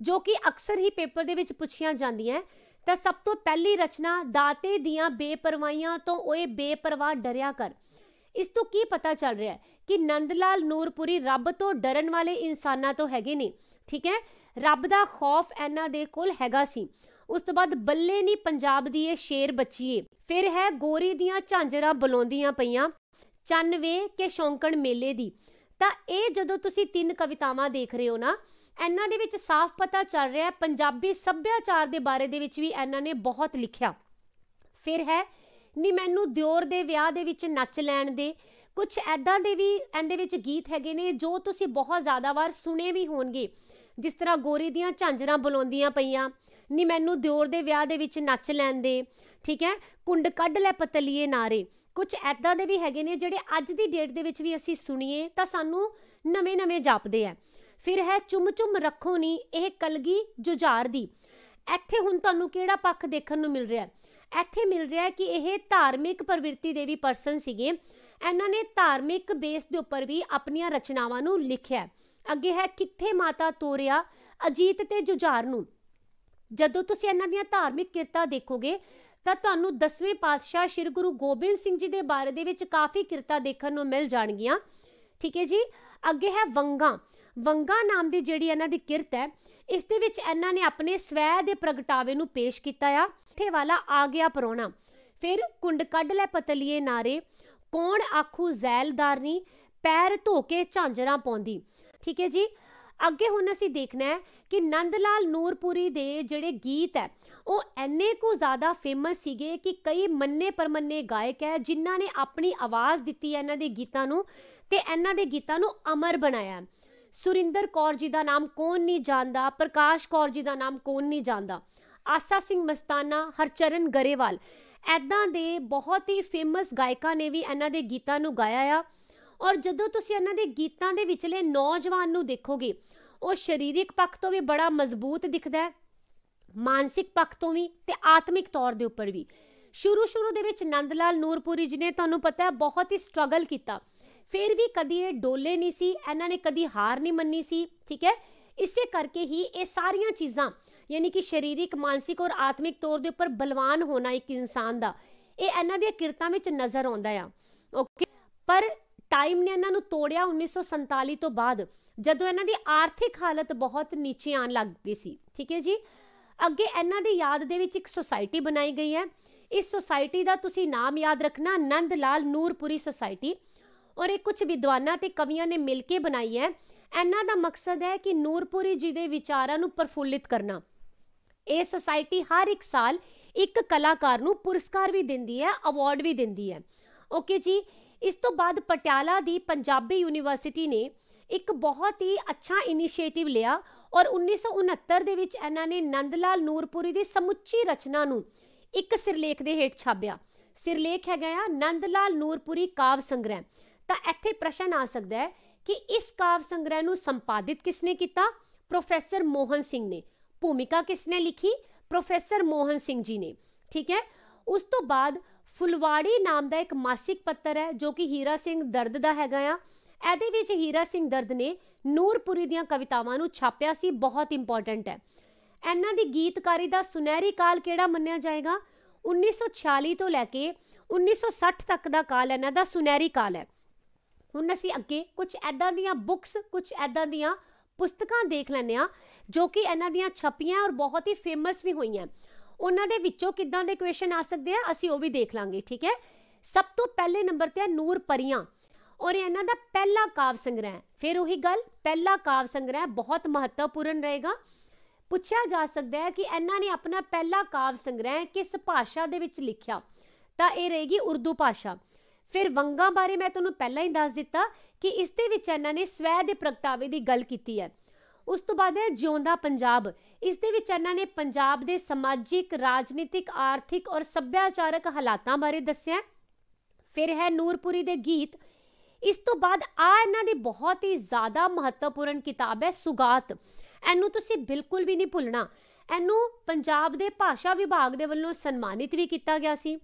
ਜੋ ਕਿ ਅਕਸਰ ਹੀ ਪੇਪਰ ਦੇ ਵਿੱਚ ਪੁੱਛੀਆਂ ਜਾਂਦੀਆਂ ਤਾਂ ਸਭ ਤੋਂ ਪਹਿਲੀ ਰਚਨਾ ਦਾਤੇ ਦੀਆਂ ਬੇਪਰਵਾਹੀਆਂ ਤੋਂ ਓਏ ਬੇਪਰਵਾਹ ਡਰਿਆ ਕਰ ਇਸ ਤੋਂ ਕੀ ਪਤਾ ਚੱਲ ਰਿਹਾ ਹੈ ਕਿ ਨੰਦ ਲਾਲ ਨੂਰਪੁਰੀ ਰੱਬ ਤੋਂ ਡਰਨ ਵਾਲੇ ਇਨਸਾਨਾਂ ਤੋਂ ਹੈਗੇ ਨਹੀਂ ਠੀਕ ਹੈ ਰੱਬ ਦਾ ਖੌਫ ਇਹਨਾਂ ਦੇ ਕੋਲ ਹੈਗਾ ਸੀ ਉਸ ਤੋਂ ਬਾਅਦ ਬੱਲੇ ਨਹੀਂ ਪੰਜਾਬ ਦੀ ਇਹ ਸ਼ੇਰ ਬੱਚੀਏ ਫਿਰ ਹੈ ਗੋਰੀ ਦੀਆਂ ਝਾਂਜਰਾਂ ਬੁਲਾਉਂਦੀਆਂ ਪਈਆਂ ਚੰਨ ਵੇ ਕੇ ਸ਼ੌਂਕਣ ਮੇਲੇ ਦੀ ਤਾਂ ਇਹ ਜਦੋਂ ਤੁਸੀਂ ਤਿੰਨ ਕਵਿਤਾਵਾਂ ਦੇਖ ਰਹੇ ਹੋ ਨਾ ਇਹਨਾਂ ਦੇ ਵਿੱਚ ਸਾਫ਼ ਪਤਾ ਚੱਲ ਰਿਹਾ ਹੈ ਪੰਜਾਬੀ ਸੱਭਿਆਚਾਰ ਦੇ ਬਾਰੇ ਦੇ ਵਿੱਚ ਵੀ ਇਹਨਾਂ ਨੇ ਬਹੁਤ ਲਿਖਿਆ ਫਿਰ ਹੈ ਨੀ ਮੈਨੂੰ ਦਿਓਰ ਦੇ ਵਿਆਹ ਦੇ ਵਿੱਚ ਨੱਚ ਲੈਣ ਦੇ ਕੁਝ ਐਦਾਂ ਦੇ ਵੀ ਇਹਦੇ ਵਿੱਚ ਗੀਤ ਹੈਗੇ ਨੇ ਜੋ ਤੁਸੀਂ ਬਹੁਤ ਜ਼ਿਆਦਾ ਵਾਰ ਸੁਣੇ ਵੀ ਹੋਣਗੇ ਜਿਸ ਤਰ੍ਹਾਂ ਗੋਰੀ ਦੀਆਂ ਝਾਂਜਰਾਂ ਬੁਲਾਉਂਦੀਆਂ ਪਈਆਂ ਨਹੀਂ ਮੈਨੂੰ ਦਿਓਰ ਦੇ ਵਿਆਹ ਦੇ ਵਿੱਚ ਨੱਚ ਲੈਣ ਦੇ ਠੀਕ ਹੈ ਕੁੰਡ ਕੱਢ ਲੈ ਪਤਲੀਏ ਨਾਰੇ ਕੁਝ ਐਦਾਂ ਦੇ ਵੀ ਹੈਗੇ ਨੇ ਜਿਹੜੇ ਅੱਜ ਦੀ ਡੇਟ ਦੇ ਵਿੱਚ ਵੀ ਅਸੀਂ ਸੁਣੀਏ ਤਾਂ ਸਾਨੂੰ ਨਵੇਂ-ਨਵੇਂ ਜਾਪਦੇ ਆ ਫਿਰ ਹੈ ਚੁੰਮ ਚੁੰਮ ਰੱਖੋ ਨੀ ਇਹ ਕਲਗੀ ਜੁਝਾਰ ਦੀ ਇੱਥੇ ਹੁਣ ਤੁਹਾਨੂੰ ਕਿਹੜਾ ਪੱਖ ਦੇਖਣ ਨੂੰ ਮਿਲ ਰਿਹਾ ਹੈ ਇੱਥੇ ਮਿਲ ਰਿਹਾ ਹੈ ਕਿ ਇਹ ਧਾਰਮਿਕ ਪ੍ਰਵਿਰਤੀ ਦੇ ਵੀ ਪਰਸਨ ਸੀਗੇ ਇਹਨਾਂ ਨੇ ਧਾਰਮਿਕ ਬੇਸ ਦੇ ਉੱਪਰ ਵੀ ਆਪਣੀਆਂ ਰਚਨਾਵਾਂ ਨੂੰ ਲਿਖਿਆ ਅੱਗੇ ਹੈ ਕਿੱਥੇ ਮਾਤਾ ਤੋਰਿਆ ਅਜੀਤ ਤੇ ਜੁਝਾਰ ਨੂੰ ਜਦੋਂ ਤੁਸੀਂ ਇਹਨਾਂ ਦੀਆਂ ਧਾਰਮਿਕ ਕਿਰਤਾਂ ਦੇਖੋਗੇ ਤਾਂ ਤੁਹਾਨੂੰ 10ਵੇਂ ਪਾਤਸ਼ਾਹ ਸ੍ਰੀ ਗੁਰੂ ਗੋਬਿੰਦ ਸਿੰਘ ਜੀ ਦੇ ਬਾਰੇ ਦੇ ਵਿੱਚ ਕਾਫੀ ਕਿਰਤਾਂ ਦੇਖਣ ਨੂੰ ਮਿਲ ਜਾਣਗੀਆਂ ਠੀਕ ਹੈ ਜੀ ਅੱਗੇ ਹੈ ਵੰਗਾ ਵੰਗਾ ਨਾਮ ਦੀ ਜਿਹੜੀ ਇਹਨਾਂ ਦੀ ਕਿਰਤ ਹੈ ਇਸ ਦੇ ਵਿੱਚ ਇਹਨਾਂ ਨੇ ਆਪਣੇ ਸਵੈ ਦੇ ਪ੍ਰਗਟਾਵੇ ਨੂੰ ਪੇਸ਼ ਕੀਤਾ ਆ ਇੱਥੇ ਵਾਲਾ ਆ ਗਿਆ ਪਰੋਣਾ ਫਿਰ ਕੁੰਡ ਕੱਢ ਲੈ ਪਤਲੀਏ ਨਾਰੇ ਕੌਣ ਆਖੂ ਜ਼ੈਲਦਾਰਨੀ ਪੈਰ ਧੋ ਕੇ ਝਾਂਜਰਾ ਪਾਉਂਦੀ ਠੀਕ ਹੈ ਜੀ ਅੱਗੇ ਹੁਣ ਅਸੀਂ ਦੇਖਣਾ ਹੈ ਕਿ ਨੰਦ ਲਾਲ ਨੂਰਪੁਰੀ ਦੇ ਜਿਹੜੇ ਗੀਤ ਹੈ ਉਹ ਐਨੇ ਕੋ ਜ਼ਿਆਦਾ ਫੇਮਸ ਸੀਗੇ ਕਿ ਕਈ ਮੰਨੇ ਪਰਮੰਨੇ ਗਾਇਕ ਹੈ ਜਿਨ੍ਹਾਂ ਨੇ ਆਪਣੀ ਆਵਾਜ਼ ਦਿੱਤੀ ਹੈ ਇਹਨਾਂ ਦੇ ਗੀਤਾਂ ਨੂੰ ਤੇ ਇਹਨਾਂ ਦੇ ਗੀਤਾਂ ਨੂੰ ਅਮਰ ਬਣਾਇਆ ਸੁਰਿੰਦਰ ਕੌਰ ਜੀ ਦਾ ਨਾਮ ਕੌਣ ਨਹੀਂ ਜਾਣਦਾ ਪ੍ਰਕਾਸ਼ ਕੌਰ ਜੀ ਦਾ ਨਾਮ ਕੌਣ ਨਹੀਂ ਜਾਣਦਾ ਆਸਾ ਸਿੰਘ ਮਸਤਾਨਾ ਹਰਚਰਨ ਗਰੇਵਾਲ ਐਦਾਂ ਦੇ ਬਹੁਤ ਹੀ ਫੇਮਸ ਗਾਇਕਾਂ ਨੇ ਵੀ ਇਹਨਾਂ ਦੇ ਗੀਤਾਂ ਨੂੰ ਗਾਇਆ ਆ ਔਰ ਜਦੋਂ ਤੁਸੀਂ ਇਹਨਾਂ ਦੇ ਗੀਤਾਂ ਦੇ ਵਿਚਲੇ ਨੌਜਵਾਨ ਨੂੰ ਦੇਖੋਗੇ ਉਹ ਸਰੀਰਿਕ ਪੱਖ ਤੋਂ ਵੀ ਬੜਾ ਮਜ਼ਬੂਤ ਦਿਖਦਾ ਹੈ ਮਾਨਸਿਕ ਪੱਖ ਤੋਂ ਵੀ ਤੇ ਆਤਮਿਕ ਤੌਰ ਦੇ ਉੱਪਰ ਵੀ ਸ਼ੁਰੂ ਸ਼ੁਰੂ ਦੇ ਵਿੱਚ ਨੰਦ ਲਾਲ ਨੂਰਪੁਰੀ ਜੀ ਨੇ ਤੁਹਾਨੂੰ ਪਤਾ ਹੈ ਬਹੁਤ ਹੀ ਸਟਰਗਲ ਕੀਤਾ ਫਿਰ ਵੀ ਕਦੀ ਇਹ ਡੋਲੇ ਨਹੀਂ ਸੀ ਇਹਨਾਂ ਨੇ ਕਦੀ ਹਾਰ ਨਹੀਂ ਮੰਨੀ ਸੀ ਠੀਕ ਹੈ ਇਸੇ ਕਰਕੇ ਹੀ ਇਹ ਸਾਰੀਆਂ ਚੀਜ਼ਾਂ ਯਾਨੀ ਕਿ ਸਰੀਰਿਕ ਮਾਨਸਿਕ ਔਰ ਆਤਮਿਕ ਤੌਰ ਦੇ ਉੱਪਰ ਬਲਵਾਨ ਹੋਣਾ ਇੱਕ ਇਨਸਾਨ ਦਾ ਇਹ ਇਹਨਾਂ ਦੀਆਂ ਕਿਰਤਾਂ ਵਿੱਚ ਨਜ਼ਰ ਆਉਂਦਾ ਆ ਓਕੇ ਪਰ ਟਾਈਮ ਨੇ ਇਹਨਾਂ ਨੂੰ ਤੋੜਿਆ 1947 ਤੋਂ ਬਾਅਦ ਜਦੋਂ ਇਹਨਾਂ ਦੀ ਆਰਥਿਕ ਹਾਲਤ ਬਹੁਤ ਨੀਚੇ ਆਣ ਲੱਗ ਗਈ ਸੀ ਠੀਕ ਹੈ ਜੀ ਅੱਗੇ ਇਹਨਾਂ ਦੀ ਯਾਦ ਦੇ ਵਿੱਚ ਇੱਕ ਸੋਸਾਇਟੀ ਬਣਾਈ ਗਈ ਹੈ ਇਸ ਸੋਸਾਇਟੀ ਦਾ ਤੁਸੀਂ ਨਾਮ ਯਾਦ ਰੱਖਣਾ ਨੰਦ ਲਾਲ ਨੂਰਪੁਰੀ ਸੋਸਾਇਟੀ ਔਰ ਇਹ ਕੁਝ ਵਿਦਵਾਨਾਂ ਤੇ ਕਵੀਆਂ ਨੇ ਮਿਲ ਕੇ ਬਣਾਈ ਹੈ ਇਹਨਾਂ ਦਾ ਮਕਸਦ ਹੈ ਕਿ ਨੂਰਪੁਰੀ ਜੀ ਦੇ ਵਿਚਾਰਾਂ ਨੂੰ ਪਰਫੁੱਲਿਤ ਕਰਨਾ ਇਹ ਸੋਸਾਇਟੀ ਹਰ ਇੱਕ ਸਾਲ ਇੱਕ ਕਲਾਕਾਰ ਨੂੰ ਪੁਰਸਕਾਰ ਵੀ ਦਿੰਦੀ ਹੈ ਅਵਾਰਡ ਵੀ ਦਿੰਦੀ ਹੈ ਓਕੇ ਜੀ ਇਸ ਤੋਂ ਬਾਅਦ ਪਟਿਆਲਾ ਦੀ ਪੰਜਾਬੀ ਯੂਨੀਵਰਸਿਟੀ ਨੇ ਇੱਕ ਬਹੁਤ ਹੀ ਅੱਛਾ ਇਨੀਸ਼ੀਏਟਿਵ ਲਿਆ ਔਰ 1969 ਦੇ ਵਿੱਚ ਇਹਨਾਂ ਨੇ ਨੰਦ ਲਾਲ ਨੂਰਪੁਰੀ ਦੀ ਸਮੁੱਚੀ ਰਚਨਾ ਨੂੰ ਇੱਕ ਸਿਰਲੇਖ ਦੇ ਹੇਠ ਛਾਪਿਆ ਸਿਰਲੇਖ ਹੈਗਾ ਆ ਲਾਲ ਨੂਰਪੁਰੀ ਕਾਵ ਸੰਗ੍ਰਹਿ ਤਾਂ ਇੱਥੇ ਪ੍ਰਸ਼ਨ ਆ ਸਕਦਾ ਹੈ ਕਿ ਇਸ ਕਾਵ ਸੰਗ੍ਰਹਿ ਨੂੰ ਸੰਪਾਦਿਤ ਕਿਸਨੇ ਕੀਤਾ ਪ੍ਰੋਫੈਸਰ ਮੋਹਨ ਸਿੰਘ ਨੇ ਭੂਮਿਕਾ ਕਿਸਨੇ ਲਿਖੀ ਪ੍ਰੋਫੈਸਰ ਮੋਹਨ ਸਿੰਘ ਜੀ ਨੇ ਠੀਕ ਹੈ ਉਸ ਤੋਂ ਬਾਅਦ ਫੁਲਵਾੜੀ ਨਾਮ ਦਾ ਇੱਕ ਮਾਸਿਕ ਪੱਤਰ ਹੈ ਜੋ ਕਿ ਹੀਰਾ ਸਿੰਘ ਦਰਦ ਦਾ ਹੈਗਾ ਆ ਐਦੇ ਵਿੱਚ ਹੀਰਾ ਸਿੰਘ ਦਰਦ ਨੇ ਨੂਰਪੁਰੀ ਦੀਆਂ ਕਵਿਤਾਵਾਂ ਨੂੰ ਛਾਪਿਆ ਸੀ ਬਹੁਤ ਇੰਪੋਰਟੈਂਟ ਹੈ ਇਹਨਾਂ ਦੀ ਗੀਤਕਾਰੀ ਦਾ ਸੁਨਹਿਰੀ ਕਾਲ ਕਿਹੜਾ ਮੰਨਿਆ ਜਾਏਗਾ 1946 ਤੋਂ ਲੈ ਕੇ 1960 ਤੱਕ ਦਾ ਕਾਲ ਇਹਨਾਂ ਦਾ ਸੁਨਹਿਰੀ ਕਾਲ ਹੈ ਹੁਣ ਅਸੀਂ ਅੱਗੇ ਕੁਝ ਐਦਾਂ ਦੀਆਂ ਬੁੱਕਸ ਕੁਝ ਐਦਾਂ ਦੀਆਂ ਪੁਸਤਕਾਂ ਦੇਖ ਲੈਣੇ ਆ ਜੋ ਕਿ ਇਹਨਾਂ ਦੀਆਂ ਛਪੀਆਂ ਔਰ ਬਹੁਤ ਹੀ ਫੇਮਸ ਵੀ ਹੋਈਆਂ ਉਹਨਾਂ ਦੇ ਵਿੱਚੋਂ ਕਿੱਦਾਂ ਦੇ ਕੁਐਸਚਨ ਆ ਸਕਦੇ ਆ ਅਸੀਂ ਉਹ ਵੀ ਦੇਖ ਲਾਂਗੇ ਠੀਕ ਹੈ ਸਭ ਤੋਂ ਪਹਿਲੇ ਨੰਬਰ ਤੇ ਆ ਨੂਰ ਪਰੀਆਂ ਔਰ ਇਹਨਾਂ ਦਾ ਪਹਿਲਾ ਕਾਵ ਸੰਗ੍ਰਹਿ ਫਿਰ ਉਹੀ ਗੱਲ ਪਹਿਲਾ ਕਾਵ ਸੰਗ੍ਰਹਿ ਬਹੁਤ ਮਹੱਤਵਪੂਰਨ ਰਹੇਗਾ ਪੁੱਛਿਆ ਜਾ ਸਕਦਾ ਹੈ ਕਿ ਇਹਨਾਂ ਨੇ ਆਪਣਾ ਪਹਿਲਾ ਕਾਵ ਸੰਗ੍ਰਹਿ ਕਿਸ ਭਾਸ਼ਾ ਦੇ ਵਿੱਚ ਲਿਖਿਆ ਤਾਂ ਇਹ ਰਹੇਗੀ ਉਰਦੂ ਭਾਸ਼ਾ ਫਿਰ ਵੰਗਾਂ ਬਾਰੇ ਮੈਂ ਤੁਹਾਨੂੰ ਪਹਿਲਾਂ ਹੀ ਦੱਸ ਦਿੱਤਾ ਕਿ ਇਸ ਦੇ ਵਿੱਚ ਇਹਨਾਂ ਨੇ ਸਵੈ ਦੇ ਪ੍ਰਗਟਾਵੇ ਦੀ ਗੱਲ ਕੀਤੀ ਹੈ ਉਸ ਤੋਂ ਬਾਅਦ ਹੈ ਜਿਉਂਦਾ ਪੰਜਾਬ ਇਸ ਦੇ ਵਿੱਚ ਇਹਨਾਂ ਨੇ ਪੰਜਾਬ ਦੇ ਸਮਾਜਿਕ ਰਾਜਨੀਤਿਕ ਆਰਥਿਕ ਔਰ ਸੱਭਿਆਚਾਰਕ ਹਾਲਾਤਾਂ ਬਾਰੇ ਦੱਸਿਆ ਫਿਰ ਹੈ ਨੂਰਪੁਰੀ ਦੇ ਗੀਤ ਇਸ ਤੋਂ ਬਾਅਦ ਆ ਇਹਨਾਂ ਦੀ ਬਹੁਤ ਹੀ ਜ਼ਿਆਦਾ ਮਹੱਤਵਪੂਰਨ ਕਿਤਾਬ ਹੈ ਸੁਗਾਤ ਇਹਨੂੰ ਤੁਸੀਂ ਬਿਲਕੁਲ ਵੀ ਨਹੀਂ ਭੁੱਲਣਾ ਇਹਨੂੰ ਪੰਜਾਬ ਦੇ ਭਾਸ਼ਾ ਵਿਭਾਗ ਦੇ ਵੱਲੋਂ ਸਨਮਾਨਿਤ ਵੀ ਕੀਤਾ ਗਿਆ ਸੀ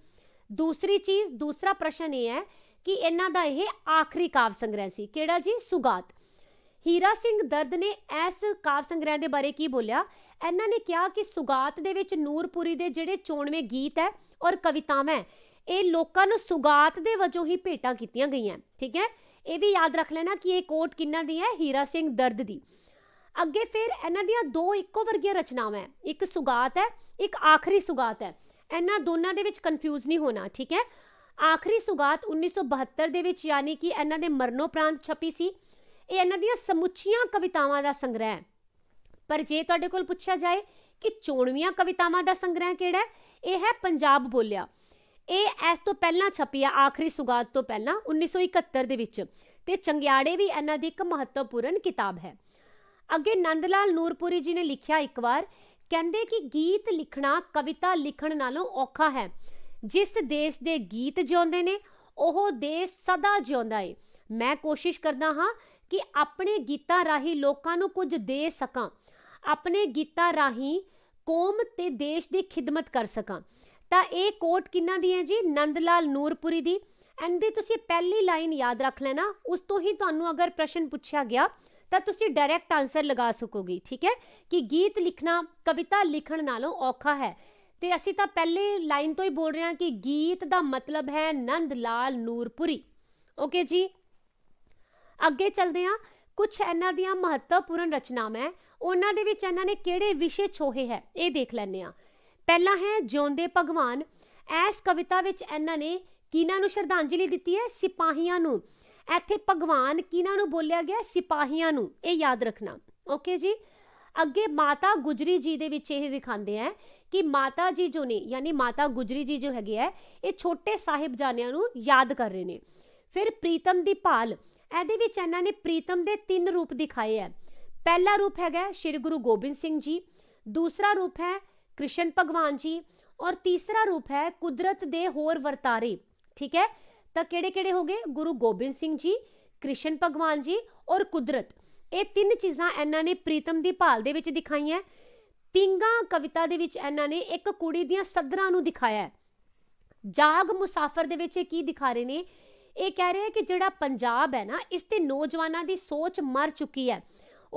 ਦੂਸਰੀ ਚੀਜ਼ ਦੂਸਰਾ ਪ੍ਰਸ਼ਨ ਇਹ ਹੈ ਕਿ ਇਹਨਾਂ ਦਾ ਇਹ ਆਖਰੀ ਕਾਵ ਸੰਗ੍ਰਹਿ ਸੀ ਕਿਹੜਾ ਜੀ ਸੁਗਾਤ ਹੀਰਾ ਸਿੰਘ ਦਰਦ ਨੇ ਇਸ ਕਾਵ ਸੰਗ੍ਰਹਿ ਦੇ ਬਾਰੇ ਕੀ ਬੋਲਿਆ ਇਹਨਾਂ ਨੇ ਕਿਹਾ ਕਿ ਸੁਗਾਤ ਦੇ ਵਿੱਚ ਨੂਰਪੁਰੀ ਦੇ ਜਿਹੜੇ 94 ਗੀਤ ਹੈ ਔਰ ਕਵਿਤਾਵਾਂ ਹੈ ਇਹ ਲੋਕਾਂ ਨੂੰ ਸੁਗਾਤ ਦੇ ਵਜੋਂ ਹੀ ਭੇਟਾਂ ਕੀਤੀਆਂ ਗਈਆਂ ਠੀਕ ਹੈ ਇਹ ਵੀ ਯਾਦ ਰੱਖ ਲੈਣਾ ਕਿ ਇਹ ਕੋਟ ਕਿੰਨਾ ਦੀ ਹੈ ਹੀਰਾ ਸਿੰਘ ਦਰਦ ਦੀ ਅੱਗੇ ਫਿਰ ਇਹਨਾਂ ਦੀਆਂ ਦੋ ਇੱਕੋ ਵਰਗੀਆਂ ਰਚਨਾਵਾਂ ਹੈ ਇੱਕ ਸੁਗਾਤ ਹੈ ਇੱਕ ਆਖਰੀ ਸੁਗਾਤ ਹੈ ਇਹਨਾਂ ਦੋਨਾਂ ਦੇ ਵਿੱਚ ਕਨਫਿਊਜ਼ ਨਹੀਂ ਹੋਣਾ ਠੀਕ ਹੈ ਆਖਰੀ ਸੁਗਾਤ 1972 ਦੇ ਵਿੱਚ ਯਾਨੀ ਕਿ ਇਹਨਾਂ ਦੇ ਮਰਨੋਂ ਪ੍ਰਾਂਤ ਛਪੀ ਸੀ ਇਹ ਇਹਨਾਂ ਦੀਆਂ ਸਮੁੱਚੀਆਂ ਕਵਿਤਾਵਾਂ ਦਾ ਸੰਗ੍ਰਹਿ ਹੈ ਪਰ ਜੇ ਤੁਹਾਡੇ ਕੋਲ ਪੁੱਛਿਆ ਜਾਏ ਕਿ ਚੋਣਵੀਆਂ ਕਵਿਤਾਵਾਂ ਦਾ ਸੰਗ੍ਰਹਿ ਕਿਹੜਾ ਹੈ ਇਹ ਹੈ ਪੰਜਾਬ ਬੋਲਿਆ ਇਹ ਇਸ ਤੋਂ ਪਹਿਲਾਂ ਛਪਿਆ ਆਖਰੀ ਸੁਗਾਤ ਤੋਂ ਪਹਿਲਾਂ 1971 ਦੇ ਵਿੱਚ ਤੇ ਚੰਗਿਆੜੇ ਵੀ ਇਹਨਾਂ ਦੀ ਇੱਕ ਮਹੱਤਵਪੂਰਨ ਕਿਤਾਬ ਹੈ ਅੱਗੇ ਲਾਲ ਨੂਰਪੁਰੀ ਜੀ ਨੇ ਲਿਖਿਆ ਇੱਕ ਵਾਰ ਕਹਿੰਦੇ ਕਿ ਗੀਤ ਲਿਖਣਾ ਕਵਿਤਾ ਲਿਖਣ ਨਾਲੋਂ ਔਖਾ ਹੈ ਜਿਸ ਦੇਸ਼ ਦੇ ਗੀਤ ਜਿਉਂਦੇ ਨੇ ਉਹ ਦੇਸ਼ ਸਦਾ ਜਿਉਂਦਾ ਏ ਮੈਂ ਕੋਸ਼ਿਸ਼ ਕਰਦਾ ਹਾਂ ਕਿ ਆਪਣੇ ਗੀਤਾਂ ਰਾਹੀਂ ਲੋਕਾਂ ਨੂੰ ਕੁਝ ਦੇ ਸਕਾਂ ਆਪਣੇ ਗੀਤਾਂ ਰਾਹੀਂ ਕੌਮ ਤੇ ਦੇਸ਼ ਦੀ ਖਿਦਮਤ ਕਰ ਸਕਾਂ ਤਾਂ ਇਹ ਕੋਟ ਕਿੰਨਾ ਦੀ ਹੈ ਜੀ ਨੰਦ ਲਾਲ ਨੂਰਪੁਰੀ ਦੀ ਐਂਡ ਦੀ ਤੁਸੀਂ ਪਹਿਲੀ ਲਾਈਨ ਯਾਦ ਰੱਖ ਲੈਣਾ ਉਸ ਤੋਂ ਹੀ ਤੁਹਾਨੂੰ ਅਗਰ ਪ੍ਰਸ਼ਨ ਪੁੱਛਿਆ ਗਿਆ ਤਾਂ ਤੁਸੀਂ ਡਾਇਰੈਕਟ ਆਨਸਰ ਲਗਾ ਸਕੋਗੇ ਠੀਕ ਹੈ ਕਿ ਗੀਤ ਲਿਖਣਾ ਕਵਿਤਾ ਲਿਖਣ ਨਾਲੋਂ ਔਖਾ ਹੈ ਤੇ ਅਸੀਂ ਤਾਂ ਪਹਿਲੇ ਲਾਈਨ ਤੋਂ ਹੀ ਬੋਲ ਰਹੇ ਹਾਂ ਕਿ ਗੀਤ ਦਾ ਮਤਲਬ ਹੈ ਨੰਦ ਲਾਲ ਨੂਰਪੁਰੀ ਓਕੇ ਜੀ ਅੱਗੇ ਚੱਲਦੇ ਹਾਂ ਕੁਝ ਇਹਨਾਂ ਦੀਆਂ ਮਹੱਤਵਪੂਰਨ ਰਚਨਾਵਾਂ ਉਹਨਾਂ ਦੇ ਵਿੱਚ ਇਹਨਾਂ ਨੇ ਕਿਹੜੇ ਵਿਸ਼ੇ ਛੋਹੇ ਹੈ ਇਹ ਦੇਖ ਲੈਂਦੇ ਆ ਪਹਿਲਾ ਹੈ ਜਿਉਂਦੇ ਭਗਵਾਨ ਐਸ ਕਵਿਤਾ ਵਿੱਚ ਇਹਨਾਂ ਨੇ ਕਿਨਾਂ ਨੂੰ ਸ਼ਰਧਾਂਜਲੀ ਦਿੱਤੀ ਹੈ ਸਿਪਾਹੀਆਂ ਨੂੰ ਇੱਥੇ ਭਗਵਾਨ ਕਿਨਾਂ ਨੂੰ ਬੋਲਿਆ ਗਿਆ ਸਿਪਾਹੀਆਂ ਨੂੰ ਇਹ ਯਾਦ ਰੱਖਣਾ ਓਕੇ ਜੀ ਅੱਗੇ ਮਾਤਾ ਗੁਜਰੀ ਜੀ ਦੇ ਵਿੱਚ ਇਹ ਦਿਖਾਉਂਦੇ ਆ ਕਿ ਮਾਤਾ ਜੀ ਜੋ ਨੇ ਯਾਨੀ ਮਾਤਾ ਗੁਜਰੀ ਜੀ ਜੋ ਹੈਗੇ ਆ ਇਹ ਛੋਟੇ ਸਾਹਿਬ ਜਾਨਿਆਂ ਨੂੰ ਯਾਦ ਕਰ ਰਹੇ ਨੇ ਫਿਰ ਪ੍ਰੀਤਮ ਦੀ ਭਾਲ ਇਹਦੇ ਵਿੱਚ ਇਹਨਾਂ ਨੇ ਪ੍ਰੀਤਮ ਦੇ ਤਿੰਨ ਰੂਪ ਦਿਖਾਏ ਆ ਪਹਿਲਾ ਰੂਪ ਹੈਗਾ ਸ੍ਰੀ ਗੁਰੂ ਗੋਬਿੰਦ ਸਿੰਘ ਜੀ ਦੂਸਰਾ ਰੂਪ ਹੈ ਕ੍ਰਿਸ਼ਨ ਭਗਵਾਨ ਜੀ ਔਰ ਤੀਸਰਾ ਰੂਪ ਹੈ ਕੁਦਰਤ ਦੇ ਹੋਰ ਵਰਤਾਰੇ ਠੀਕ ਹੈ ਤਾਂ ਕਿਹੜੇ-ਕਿਹੜੇ ਹੋਗੇ ਗੁਰੂ ਗੋਬਿੰਦ ਸਿੰਘ ਜੀ ਕ੍ਰਿਸ਼ਨ ਭਗਵਾਨ ਜੀ ਔਰ ਕੁਦਰਤ ਇਹ ਤਿੰਨ ਚੀਜ਼ਾਂ ਇਹਨਾਂ ਨੇ ਪ੍ਰੀਤਮ ਦੀ ਭਾਲ ਦੇ ਵਿੱਚ ਦਿਖਾਈਆਂ ਪਿੰਗਾ ਕਵਿਤਾ ਦੇ ਵਿੱਚ ਇਹਨਾਂ ਨੇ ਇੱਕ ਕੁੜੀ ਦੀਆਂ ਸਦਰਾਂ ਨੂੰ ਦਿਖਾਇਆ ਜਾਗ ਮੁਸਾਫਰ ਦੇ ਵਿੱਚ ਇਹ ਕੀ ਦਿਖਾ ਰਹੇ ਨੇ ਇਹ ਕਹਿ ਰਿਹਾ ਕਿ ਜਿਹੜਾ ਪੰਜਾਬ ਹੈ ਨਾ ਇਸ ਤੇ ਨੌਜਵਾਨਾਂ ਦੀ ਸੋਚ ਮਰ ਚੁੱਕੀ ਹੈ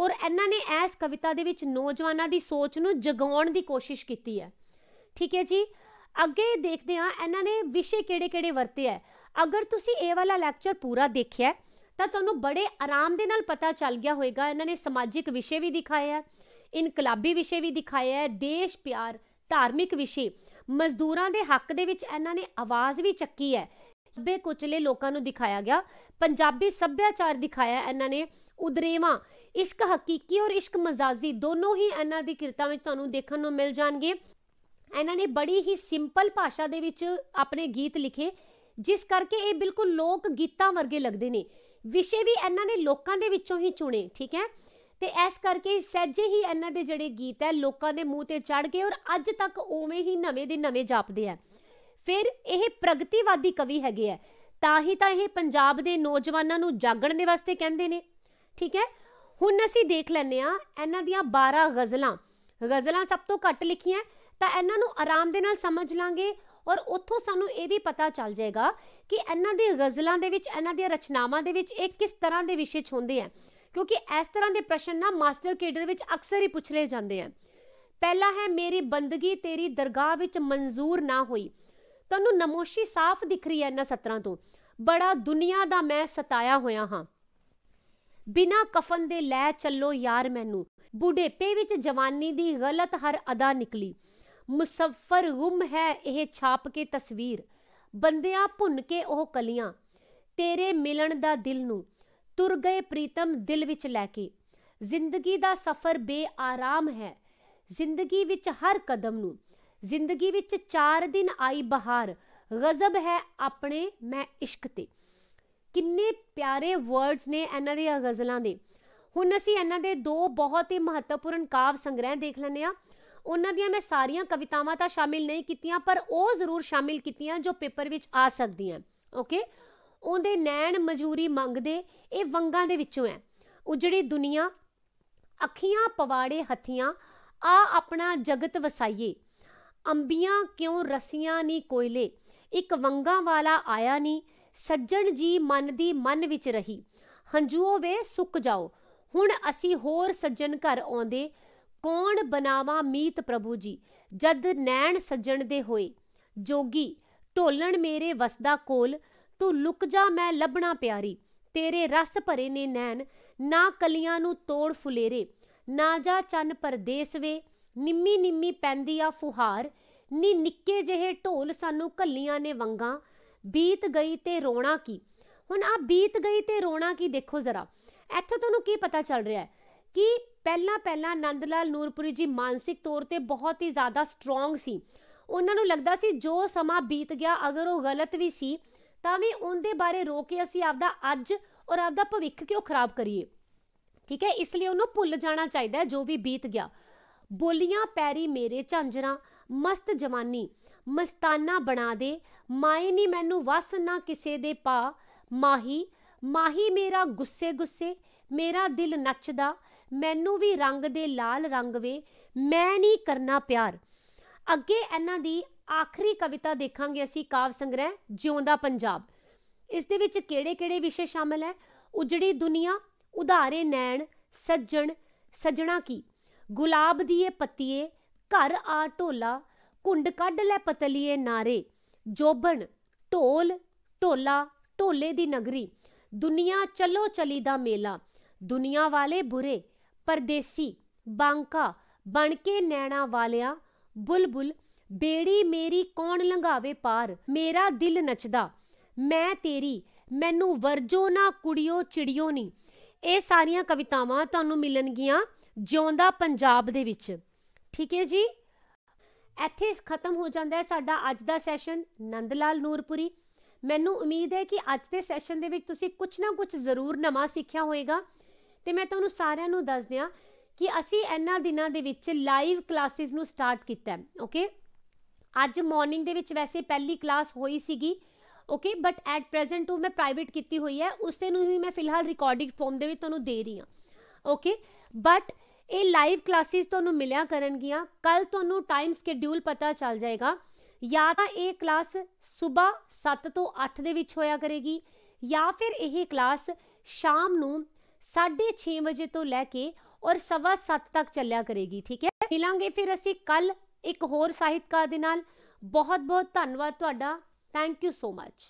ਔਰ ਇਹਨਾਂ ਨੇ ਇਸ ਕਵਿਤਾ ਦੇ ਵਿੱਚ ਨੌਜਵਾਨਾਂ ਦੀ ਸੋਚ ਨੂੰ ਜਗਾਉਣ ਦੀ ਕੋਸ਼ਿਸ਼ ਕੀਤੀ ਹੈ ਠੀਕ ਹੈ ਜੀ ਅੱਗੇ ਦੇਖਦੇ ਹਾਂ ਇਹਨਾਂ ਨੇ ਵਿਸ਼ੇ ਕਿਹੜੇ-ਕਿਹੜੇ ਵਰਤੇ ਹੈ ਅਗਰ ਤੁਸੀਂ ਇਹ ਵਾਲਾ ਲੈਕਚਰ ਪੂਰਾ ਦੇਖਿਆ ਤਾਂ ਤੁਹਾਨੂੰ ਬੜੇ ਆਰਾਮ ਦੇ ਨਾਲ ਪਤਾ ਚੱਲ ਗਿਆ ਹੋਵੇਗਾ ਇਹਨਾਂ ਨੇ ਸਮਾਜਿਕ ਵਿਸ਼ੇ ਵੀ ਦਿਖਾਏ ਆ ਇਨਕਲਾਬੀ ਵਿਸ਼ੇ ਵੀ ਦਿਖਾਏ ਆ ਦੇਸ਼ ਪਿਆਰ ਧਾਰਮਿਕ ਵਿਸ਼ੇ ਮਜ਼ਦੂਰਾਂ ਦੇ ਹੱਕ ਦੇ ਵਿੱਚ ਇਹਨਾਂ ਨੇ ਆਵਾਜ਼ ਵੀ ਚੱਕੀ ਹੈ ਬੇ ਕੁਚਲੇ ਲੋਕਾਂ ਨੂੰ ਦਿਖਾਇਆ ਗਿਆ ਪੰਜਾਬੀ ਸੱਭਿਆਚਾਰ ਦਿਖਾਇਆ ਇਹਨਾਂ ਨੇ ਉਦਰੇਵਾ ਇਸ਼ਕ ਹਕੀਕੀ ਔਰ ਇਸ਼ਕ ਮਜ਼ਾਜੀ ਦੋਨੋਂ ਹੀ ਇਹਨਾਂ ਦੀ ਕਿਰਤਾਂ ਵਿੱਚ ਤੁਹਾਨੂੰ ਦੇਖਣ ਨੂੰ ਮਿਲ ਜਾਣਗੇ ਇਹਨਾਂ ਨੇ ਬੜੀ ਹੀ ਸਿੰਪਲ ਭਾਸ਼ਾ ਦੇ ਵਿੱਚ ਆਪਣੇ ਗੀਤ ਲਿਖੇ ਜਿਸ ਕਰਕੇ ਇਹ ਬਿਲਕੁਲ ਲੋਕ ਗੀਤਾਂ ਵਰਗੇ ਲੱਗਦੇ ਨੇ ਵਿਸ਼ੇ ਵੀ ਇਹਨਾਂ ਨੇ ਲੋਕਾਂ ਦੇ ਵਿੱਚੋਂ ਹੀ ਚੁਣੇ ਠੀਕ ਹੈ ਤੇ ਇਸ ਕਰਕੇ ਸਹਿਜੇ ਹੀ ਇਹਨਾਂ ਦੇ ਜਿਹੜੇ ਗੀਤ ਹੈ ਲੋਕਾਂ ਦੇ ਮੂੰਹ ਤੇ ਚੜ ਗਏ ਔਰ ਅੱਜ ਤੱਕ ਉਵੇਂ ਹੀ ਨਵੇਂ ਦੇ ਨਵੇਂ ਜਾਪਦੇ ਆ ਫਿਰ ਇਹ ਪ੍ਰਗਤੀਵਾਦੀ ਕਵੀ ਹੈਗੇ ਆ ਤਾਂ ਹੀ ਤਾਂ ਇਹ ਪੰਜਾਬ ਦੇ ਨੌਜਵਾਨਾਂ ਨੂੰ ਜਾਗਣ ਦੇ ਵਾਸਤੇ ਕਹਿੰਦੇ ਨੇ ਠੀਕ ਹੈ ਹੁਣ ਅਸੀਂ ਦੇਖ ਲੈਨੇ ਆ ਇਹਨਾਂ ਦੀਆਂ 12 ਗਜ਼ਲਾਂ ਗਜ਼ਲਾਂ ਸਭ ਤੋਂ ਘੱਟ ਲਿਖੀਆਂ ਤਾਂ ਇਹਨਾਂ ਨੂੰ ਆਰਾਮ ਦੇ ਨਾਲ ਸਮਝ ਲਾਂਗੇ ਔਰ ਉੱਥੋਂ ਸਾਨੂੰ ਇਹ ਵੀ ਪਤਾ ਚੱਲ ਜਾਏਗਾ ਕਿ ਇਹਨਾਂ ਦੀ ਗਜ਼ਲਾਂ ਦੇ ਵਿੱਚ ਇਹਨਾਂ ਦੀਆਂ ਰਚਨਾਵਾਂ ਦੇ ਵਿੱਚ ਇਹ ਕਿਸ ਤਰ੍ਹਾਂ ਦੇ ਵਿਸ਼ੇ ਹੁੰਦੇ ਆ ਕਿਉਂਕਿ ਇਸ ਤਰ੍ਹਾਂ ਦੇ ਪ੍ਰਸ਼ਨ ਨਾ ਮਾਸਟਰ ਕੇਡਰ ਵਿੱਚ ਅਕਸਰ ਹੀ ਪੁੱਛ ਲਏ ਜਾਂਦੇ ਆ ਪਹਿਲਾ ਹੈ ਮੇਰੀ ਬੰਦਗੀ ਤੇਰੀ ਦਰਗਾਹ ਵਿੱਚ ਮਨਜ਼ੂਰ ਨਾ ਹੋਈ ਤੁਹਾਨੂੰ ਨਮੋਸ਼ੀ ਸਾਫ਼ ਦਿਖ ਰਹੀ ਹੈ ਇਹਨਾਂ ਸਤਰਾਂ ਤੋਂ ਬੜਾ ਦੁਨੀਆ ਦਾ ਮੈਂ ਸਤਾਇਆ ਹੋਇਆ ਹਾਂ ਬਿਨਾ ਕਫਨ ਦੇ ਲੈ ਚੱਲੋ ਯਾਰ ਮੈਨੂੰ ਬੁਢੇਪੇ ਵਿੱਚ ਜਵਾਨੀ ਦੀ ਗਲਤ ਹਰ ਅਦਾ ਨਿਕਲੀ ਮੁਸਫਰ ਗੁੰਮ ਹੈ ਇਹ ਛਾਪ ਕੇ ਤਸਵੀਰ ਬੰਦਿਆਂ ਭੁੰਨ ਕੇ ਉਹ ਕਲੀਆਂ ਤੇਰੇ ਮਿਲਣ ਦਾ ਦਿਲ ਨੂੰ ਤੁਰ ਗਏ ਪ੍ਰੀਤਮ ਦਿਲ ਵਿੱਚ ਲੈ ਕੇ ਜ਼ਿੰਦਗੀ ਦਾ ਸਫ਼ਰ ਬੇਆਰਾਮ ਹੈ ਜ਼ਿੰਦਗੀ ਵਿੱਚ ਹਰ ਕਦਮ ਨੂੰ ਜ਼ਿੰਦਗੀ ਵਿੱਚ ਚਾਰ ਦਿਨ ਆਈ ਬਹਾਰ ਗਜ਼ਬ ਹੈ ਆਪਣੇ ਮੈਂ ਇਸ਼ਕ ਤੇ ਕਿੰਨੇ ਪਿਆਰੇ ਵਰਡਸ ਨੇ ਇਹਨਾਂ ਦੇ ਗਜ਼ਲਾਂ ਦੇ ਹੁਣ ਅਸੀਂ ਇਹਨਾਂ ਦੇ ਦੋ ਬਹੁਤ ਹੀ ਮਹੱਤਵਪੂਰਨ ਕਾਵ ਸੰਗ੍ਰਹਿ ਦੇਖ ਲੈਂਦੇ ਆ ਉਹਨਾਂ ਦੀਆਂ ਮੈਂ ਸਾਰੀਆਂ ਕਵਿਤਾਵਾਂ ਤਾਂ ਸ਼ਾਮਿਲ ਨਹੀਂ ਕੀਤੀਆਂ ਪਰ ਉਹ ਜ਼ਰੂਰ ਸ਼ਾਮਿਲ ਕੀਤੀਆਂ ਜੋ ਪੇਪਰ ਵਿੱਚ ਆ ਸਕਦੀਆਂ ਓਕੇ ਉਹਦੇ ਨੈਣ ਮਜੂਰੀ ਮੰਗਦੇ ਇਹ ਵੰਗਾਂ ਦੇ ਵਿੱਚੋਂ ਹੈ ਉਜੜੀ ਦੁਨੀਆ ਅੱਖੀਆਂ ਪਵਾੜੇ ਹੱਥੀਆਂ ਆ ਆਪਣਾ ਜਗਤ ਵਸਾਈਏ ਅੰਬੀਆਂ ਕਿਉਂ ਰਸੀਆਂ ਨਹੀਂ ਕੋਇਲੇ ਇੱਕ ਵੰਗਾ ਵਾਲਾ ਆਇਆ ਨਹੀਂ ਸੱਜਣ ਜੀ ਮਨ ਦੀ ਮਨ ਵਿੱਚ ਰਹੀ ਹੰਝੂਓ ਵੇ ਸੁੱਕ ਜਾਓ ਹੁਣ ਅਸੀਂ ਹੋਰ ਸੱਜਣ ਘਰ ਆਉਂਦੇ ਕੌਣ ਬਨਾਵਾ ਮੀਤ ਪ੍ਰਭੂ ਜੀ ਜਦ ਨੈਣ ਸੱਜਣ ਦੇ ਹੋਏ ਜੋਗੀ ਢੋਲਣ ਮੇਰੇ ਵਸਦਾ ਕੋਲ ਤੂੰ ਲੁਕ ਜਾ ਮੈਂ ਲੱਭਣਾ ਪਿਆਰੀ ਤੇਰੇ ਰਸ ਭਰੇ ਨੇ ਨੈਣ ਨਾ ਕਲੀਆਂ ਨੂੰ ਤੋੜ ਫੁਲੇਰੇ ਨਾ ਜਾ ਚੰਨ ਪਰਦੇਸ ਵੇ ਨਿੰਮੀ ਨਿੰਮੀ ਪੈਂਦੀ ਆ ਫੁਹਾਰ ਨੀ ਨਿੱਕੇ ਜਿਹੇ ਢੋਲ ਸਾਨੂੰ ਕੱਲੀਆਂ ਨੇ ਵੰਗਾ ਬੀਤ ਗਈ ਤੇ ਰੋਣਾ ਕੀ ਹੁਣ ਆ ਬੀਤ ਗਈ ਤੇ ਰੋਣਾ ਕੀ ਦੇਖੋ ਜ਼ਰਾ ਇੱਥੇ ਤੁਹਾਨੂੰ ਕੀ ਪਤਾ ਚੱਲ ਰਿਹਾ ਹੈ ਕਿ ਪਹਿਲਾਂ ਪਹਿਲਾਂ ਨੰਦ ਲਾਲ ਨੂਰਪੁਰੀ ਜੀ ਮਾਨਸਿਕ ਤੌਰ ਤੇ ਬਹੁਤ ਹੀ ਜ਼ਿਆਦਾ ਸਟਰੋਂਗ ਸੀ ਉਹਨਾਂ ਨੂੰ ਲੱਗਦਾ ਸੀ ਜੋ ਸਮਾਂ ਬੀਤ ਗਿਆ ਅਗਰ ਉਹ ਗਲਤ ਵੀ ਸੀ ਤਾਂ ਵੀ ਉਹਦੇ ਬਾਰੇ ਰੋ ਕੇ ਅਸੀਂ ਆਪਦਾ ਅੱਜ ਔਰ ਆਪਦਾ ਭਵਿੱਖ ਕਿਉਂ ਖਰਾਬ ਕਰੀਏ ਠੀਕ ਹੈ ਇਸ ਲਈ ਉਹਨੂੰ ਭੁੱਲ ਜਾਣਾ ਚਾਹੀਦਾ ਜੋ ਵੀ ਬੀਤ ਗਿਆ ਬੋਲੀਆਂ ਪੈਰੀ ਮੇਰੇ ਝਾਂਜਰਾ ਮਸਤ ਜਵਾਨੀ ਮਸਤਾਨਾ ਬਣਾ ਦੇ ਮਾਏ ਨਹੀਂ ਮੈਨੂੰ ਵਸ ਨਾ ਕਿਸੇ ਦੇ ਪਾ ਮਾਹੀ ਮਾਹੀ ਮੇਰਾ ਗੁੱਸੇ ਗੁੱਸੇ ਮੇਰਾ ਦਿਲ ਨੱਚਦਾ ਮੈਨੂੰ ਵੀ ਰੰਗ ਦੇ ਲਾਲ ਰੰਗ ਵੇ ਮੈਂ ਨਹੀਂ ਕਰਨਾ ਪਿਆਰ ਅੱਗੇ ਇਹਨਾਂ ਦੀ ਆਖਰੀ ਕਵਿਤਾ ਦੇਖਾਂਗੇ ਅਸੀਂ ਕਾਵ ਸੰਗ੍ਰਹਿ ਜਿਉਂਦਾ ਪੰਜਾਬ ਇਸ ਦੇ ਵਿੱਚ ਕਿਹੜੇ-ਕਿਹੜੇ ਵਿਸ਼ੇ ਸ਼ਾਮਲ ਹੈ ਉਜੜੀ ਦੁਨੀਆ ਉਧਾਰੇ ਨੈਣ ਸੱਜਣ ਸੱਜਣਾ ਕੀ ਗੁਲਾਬ ਦੀਏ ਪੱਤੀਏ ਘਰ ਆ ਢੋਲਾ ਕੁੰਡ ਕੱਢ ਲੈ ਪਤਲੀਏ ਨਾਰੇ ਜੋਬਣ ਢੋਲ ਢੋਲਾ ਢੋਲੇ ਦੀ ਨਗਰੀ ਦੁਨੀਆ ਚੱਲੋ ਚਲੀ ਦਾ ਮੇਲਾ ਦੁਨੀਆ ਵਾਲੇ ਬੁਰੇ ਪਰਦੇਸੀ ਬਾਂਕਾ ਬਣ ਕੇ ਨੈਣਾ ਵਾਲਿਆ ਬੁਲਬੁਲ ਬੇੜੀ ਮੇਰੀ ਕੌਣ ਲੰਘਾਵੇ ਪਾਰ ਮੇਰਾ ਦਿਲ ਨੱਚਦਾ ਮੈਂ ਤੇਰੀ ਮੈਨੂੰ ਵਰਜੋ ਨਾ ਕੁੜਿਓ ਚਿੜਿਓ ਨਹੀਂ ਇਹ ਸਾਰੀਆਂ ਕਵਿਤਾਵਾਂ ਤੁਹਾਨੂੰ ਮਿਲਣਗੀਆਂ ਜਿਉਂਦਾ ਪੰਜਾਬ ਦੇ ਵਿੱਚ ਠੀਕ ਹੈ ਜੀ ਇੱਥੇ ਖਤਮ ਹੋ ਜਾਂਦਾ ਹੈ ਸਾਡਾ ਅੱਜ ਦਾ ਸੈਸ਼ਨ ਨੰਦ ਲਾਲ ਨੂਰਪੁਰੀ ਮੈਨੂੰ ਉਮੀਦ ਹੈ ਕਿ ਅੱਜ ਦੇ ਸੈਸ਼ਨ ਦੇ ਵਿੱਚ ਤੁਸੀਂ ਕੁਝ ਨਾ ਕੁਝ ਜ਼ਰੂਰ ਨਵਾਂ ਸਿੱਖਿਆ ਹੋਵੇਗਾ ਤੇ ਮੈਂ ਤੁਹਾਨੂੰ ਸਾਰਿਆਂ ਨੂੰ ਦੱਸ ਦਿਆਂ ਕਿ ਅਸੀਂ ਇਹਨਾਂ ਦਿਨਾਂ ਦੇ ਵਿੱਚ ਲਾਈਵ ਕਲਾਸਿਸ ਨੂੰ ਸਟਾਰਟ ਕੀਤਾ ਹੈ ਓਕੇ ਅੱਜ ਮਾਰਨਿੰਗ ਦੇ ਵਿੱਚ ਵੈਸੇ ਪਹਿਲੀ ਕਲਾਸ ਹੋਈ ਸੀਗੀ ਓਕੇ ਬਟ ਐਟ ਪ੍ਰੈਜ਼ੈਂਟ ਉਹ ਮੈਂ ਪ੍ਰਾਈਵੇਟ ਕੀਤੀ ਹੋਈ ਹੈ ਉਸੇ ਨੂੰ ਹੀ ਮੈਂ ਫਿਲਹਾਲ ਰਿਕਾਰਡਿੰਗ ਫਾਰਮ ਦੇ ਵਿੱਚ ਤੁਹਾਨੂੰ ਦੇ ਰਹੀ ਹਾਂ ਓਕੇ ਬਟ ਇਹ ਲਾਈਵ ਕਲਾਸਿਸ ਤੁਹਾਨੂੰ ਮਿਲਿਆ ਕਰਨਗੀਆਂ ਕੱਲ ਤੁਹਾਨੂੰ ਟਾਈਮ ਸਕੇਡਿਊਲ ਪਤਾ ਚੱਲ ਜਾਏਗਾ ਜਾਂ ਤਾਂ ਇਹ ਕਲਾਸ ਸਵੇਰ 7 ਤੋਂ 8 ਦੇ ਵਿੱਚ ਹੋਇਆ ਕਰੇਗੀ ਜਾਂ ਫਿਰ ਇਹ ਕਲਾਸ ਸ਼ਾਮ ਨੂੰ ਸਾਢੇ 6 ਵਜੇ ਤੋਂ ਲੈ ਕੇ ਔਰ ਸਵਾ 7 ਤੱਕ ਚੱਲਿਆ ਕਰੇਗੀ ਠੀਕ ਹੈ ਮਿਲਾਂਗੇ ਫਿਰ ਅਸੀਂ ਕੱਲ ਇੱਕ ਹੋਰ ਸਾਹਿਤਕਾਰ ਦੇ ਨਾਲ ਬਹੁਤ ਬਹੁਤ ਧੰਨਵਾਦ ਤੁਹਾਡਾ ਥੈਂਕ ਯੂ ਸੋ ਮੱਚ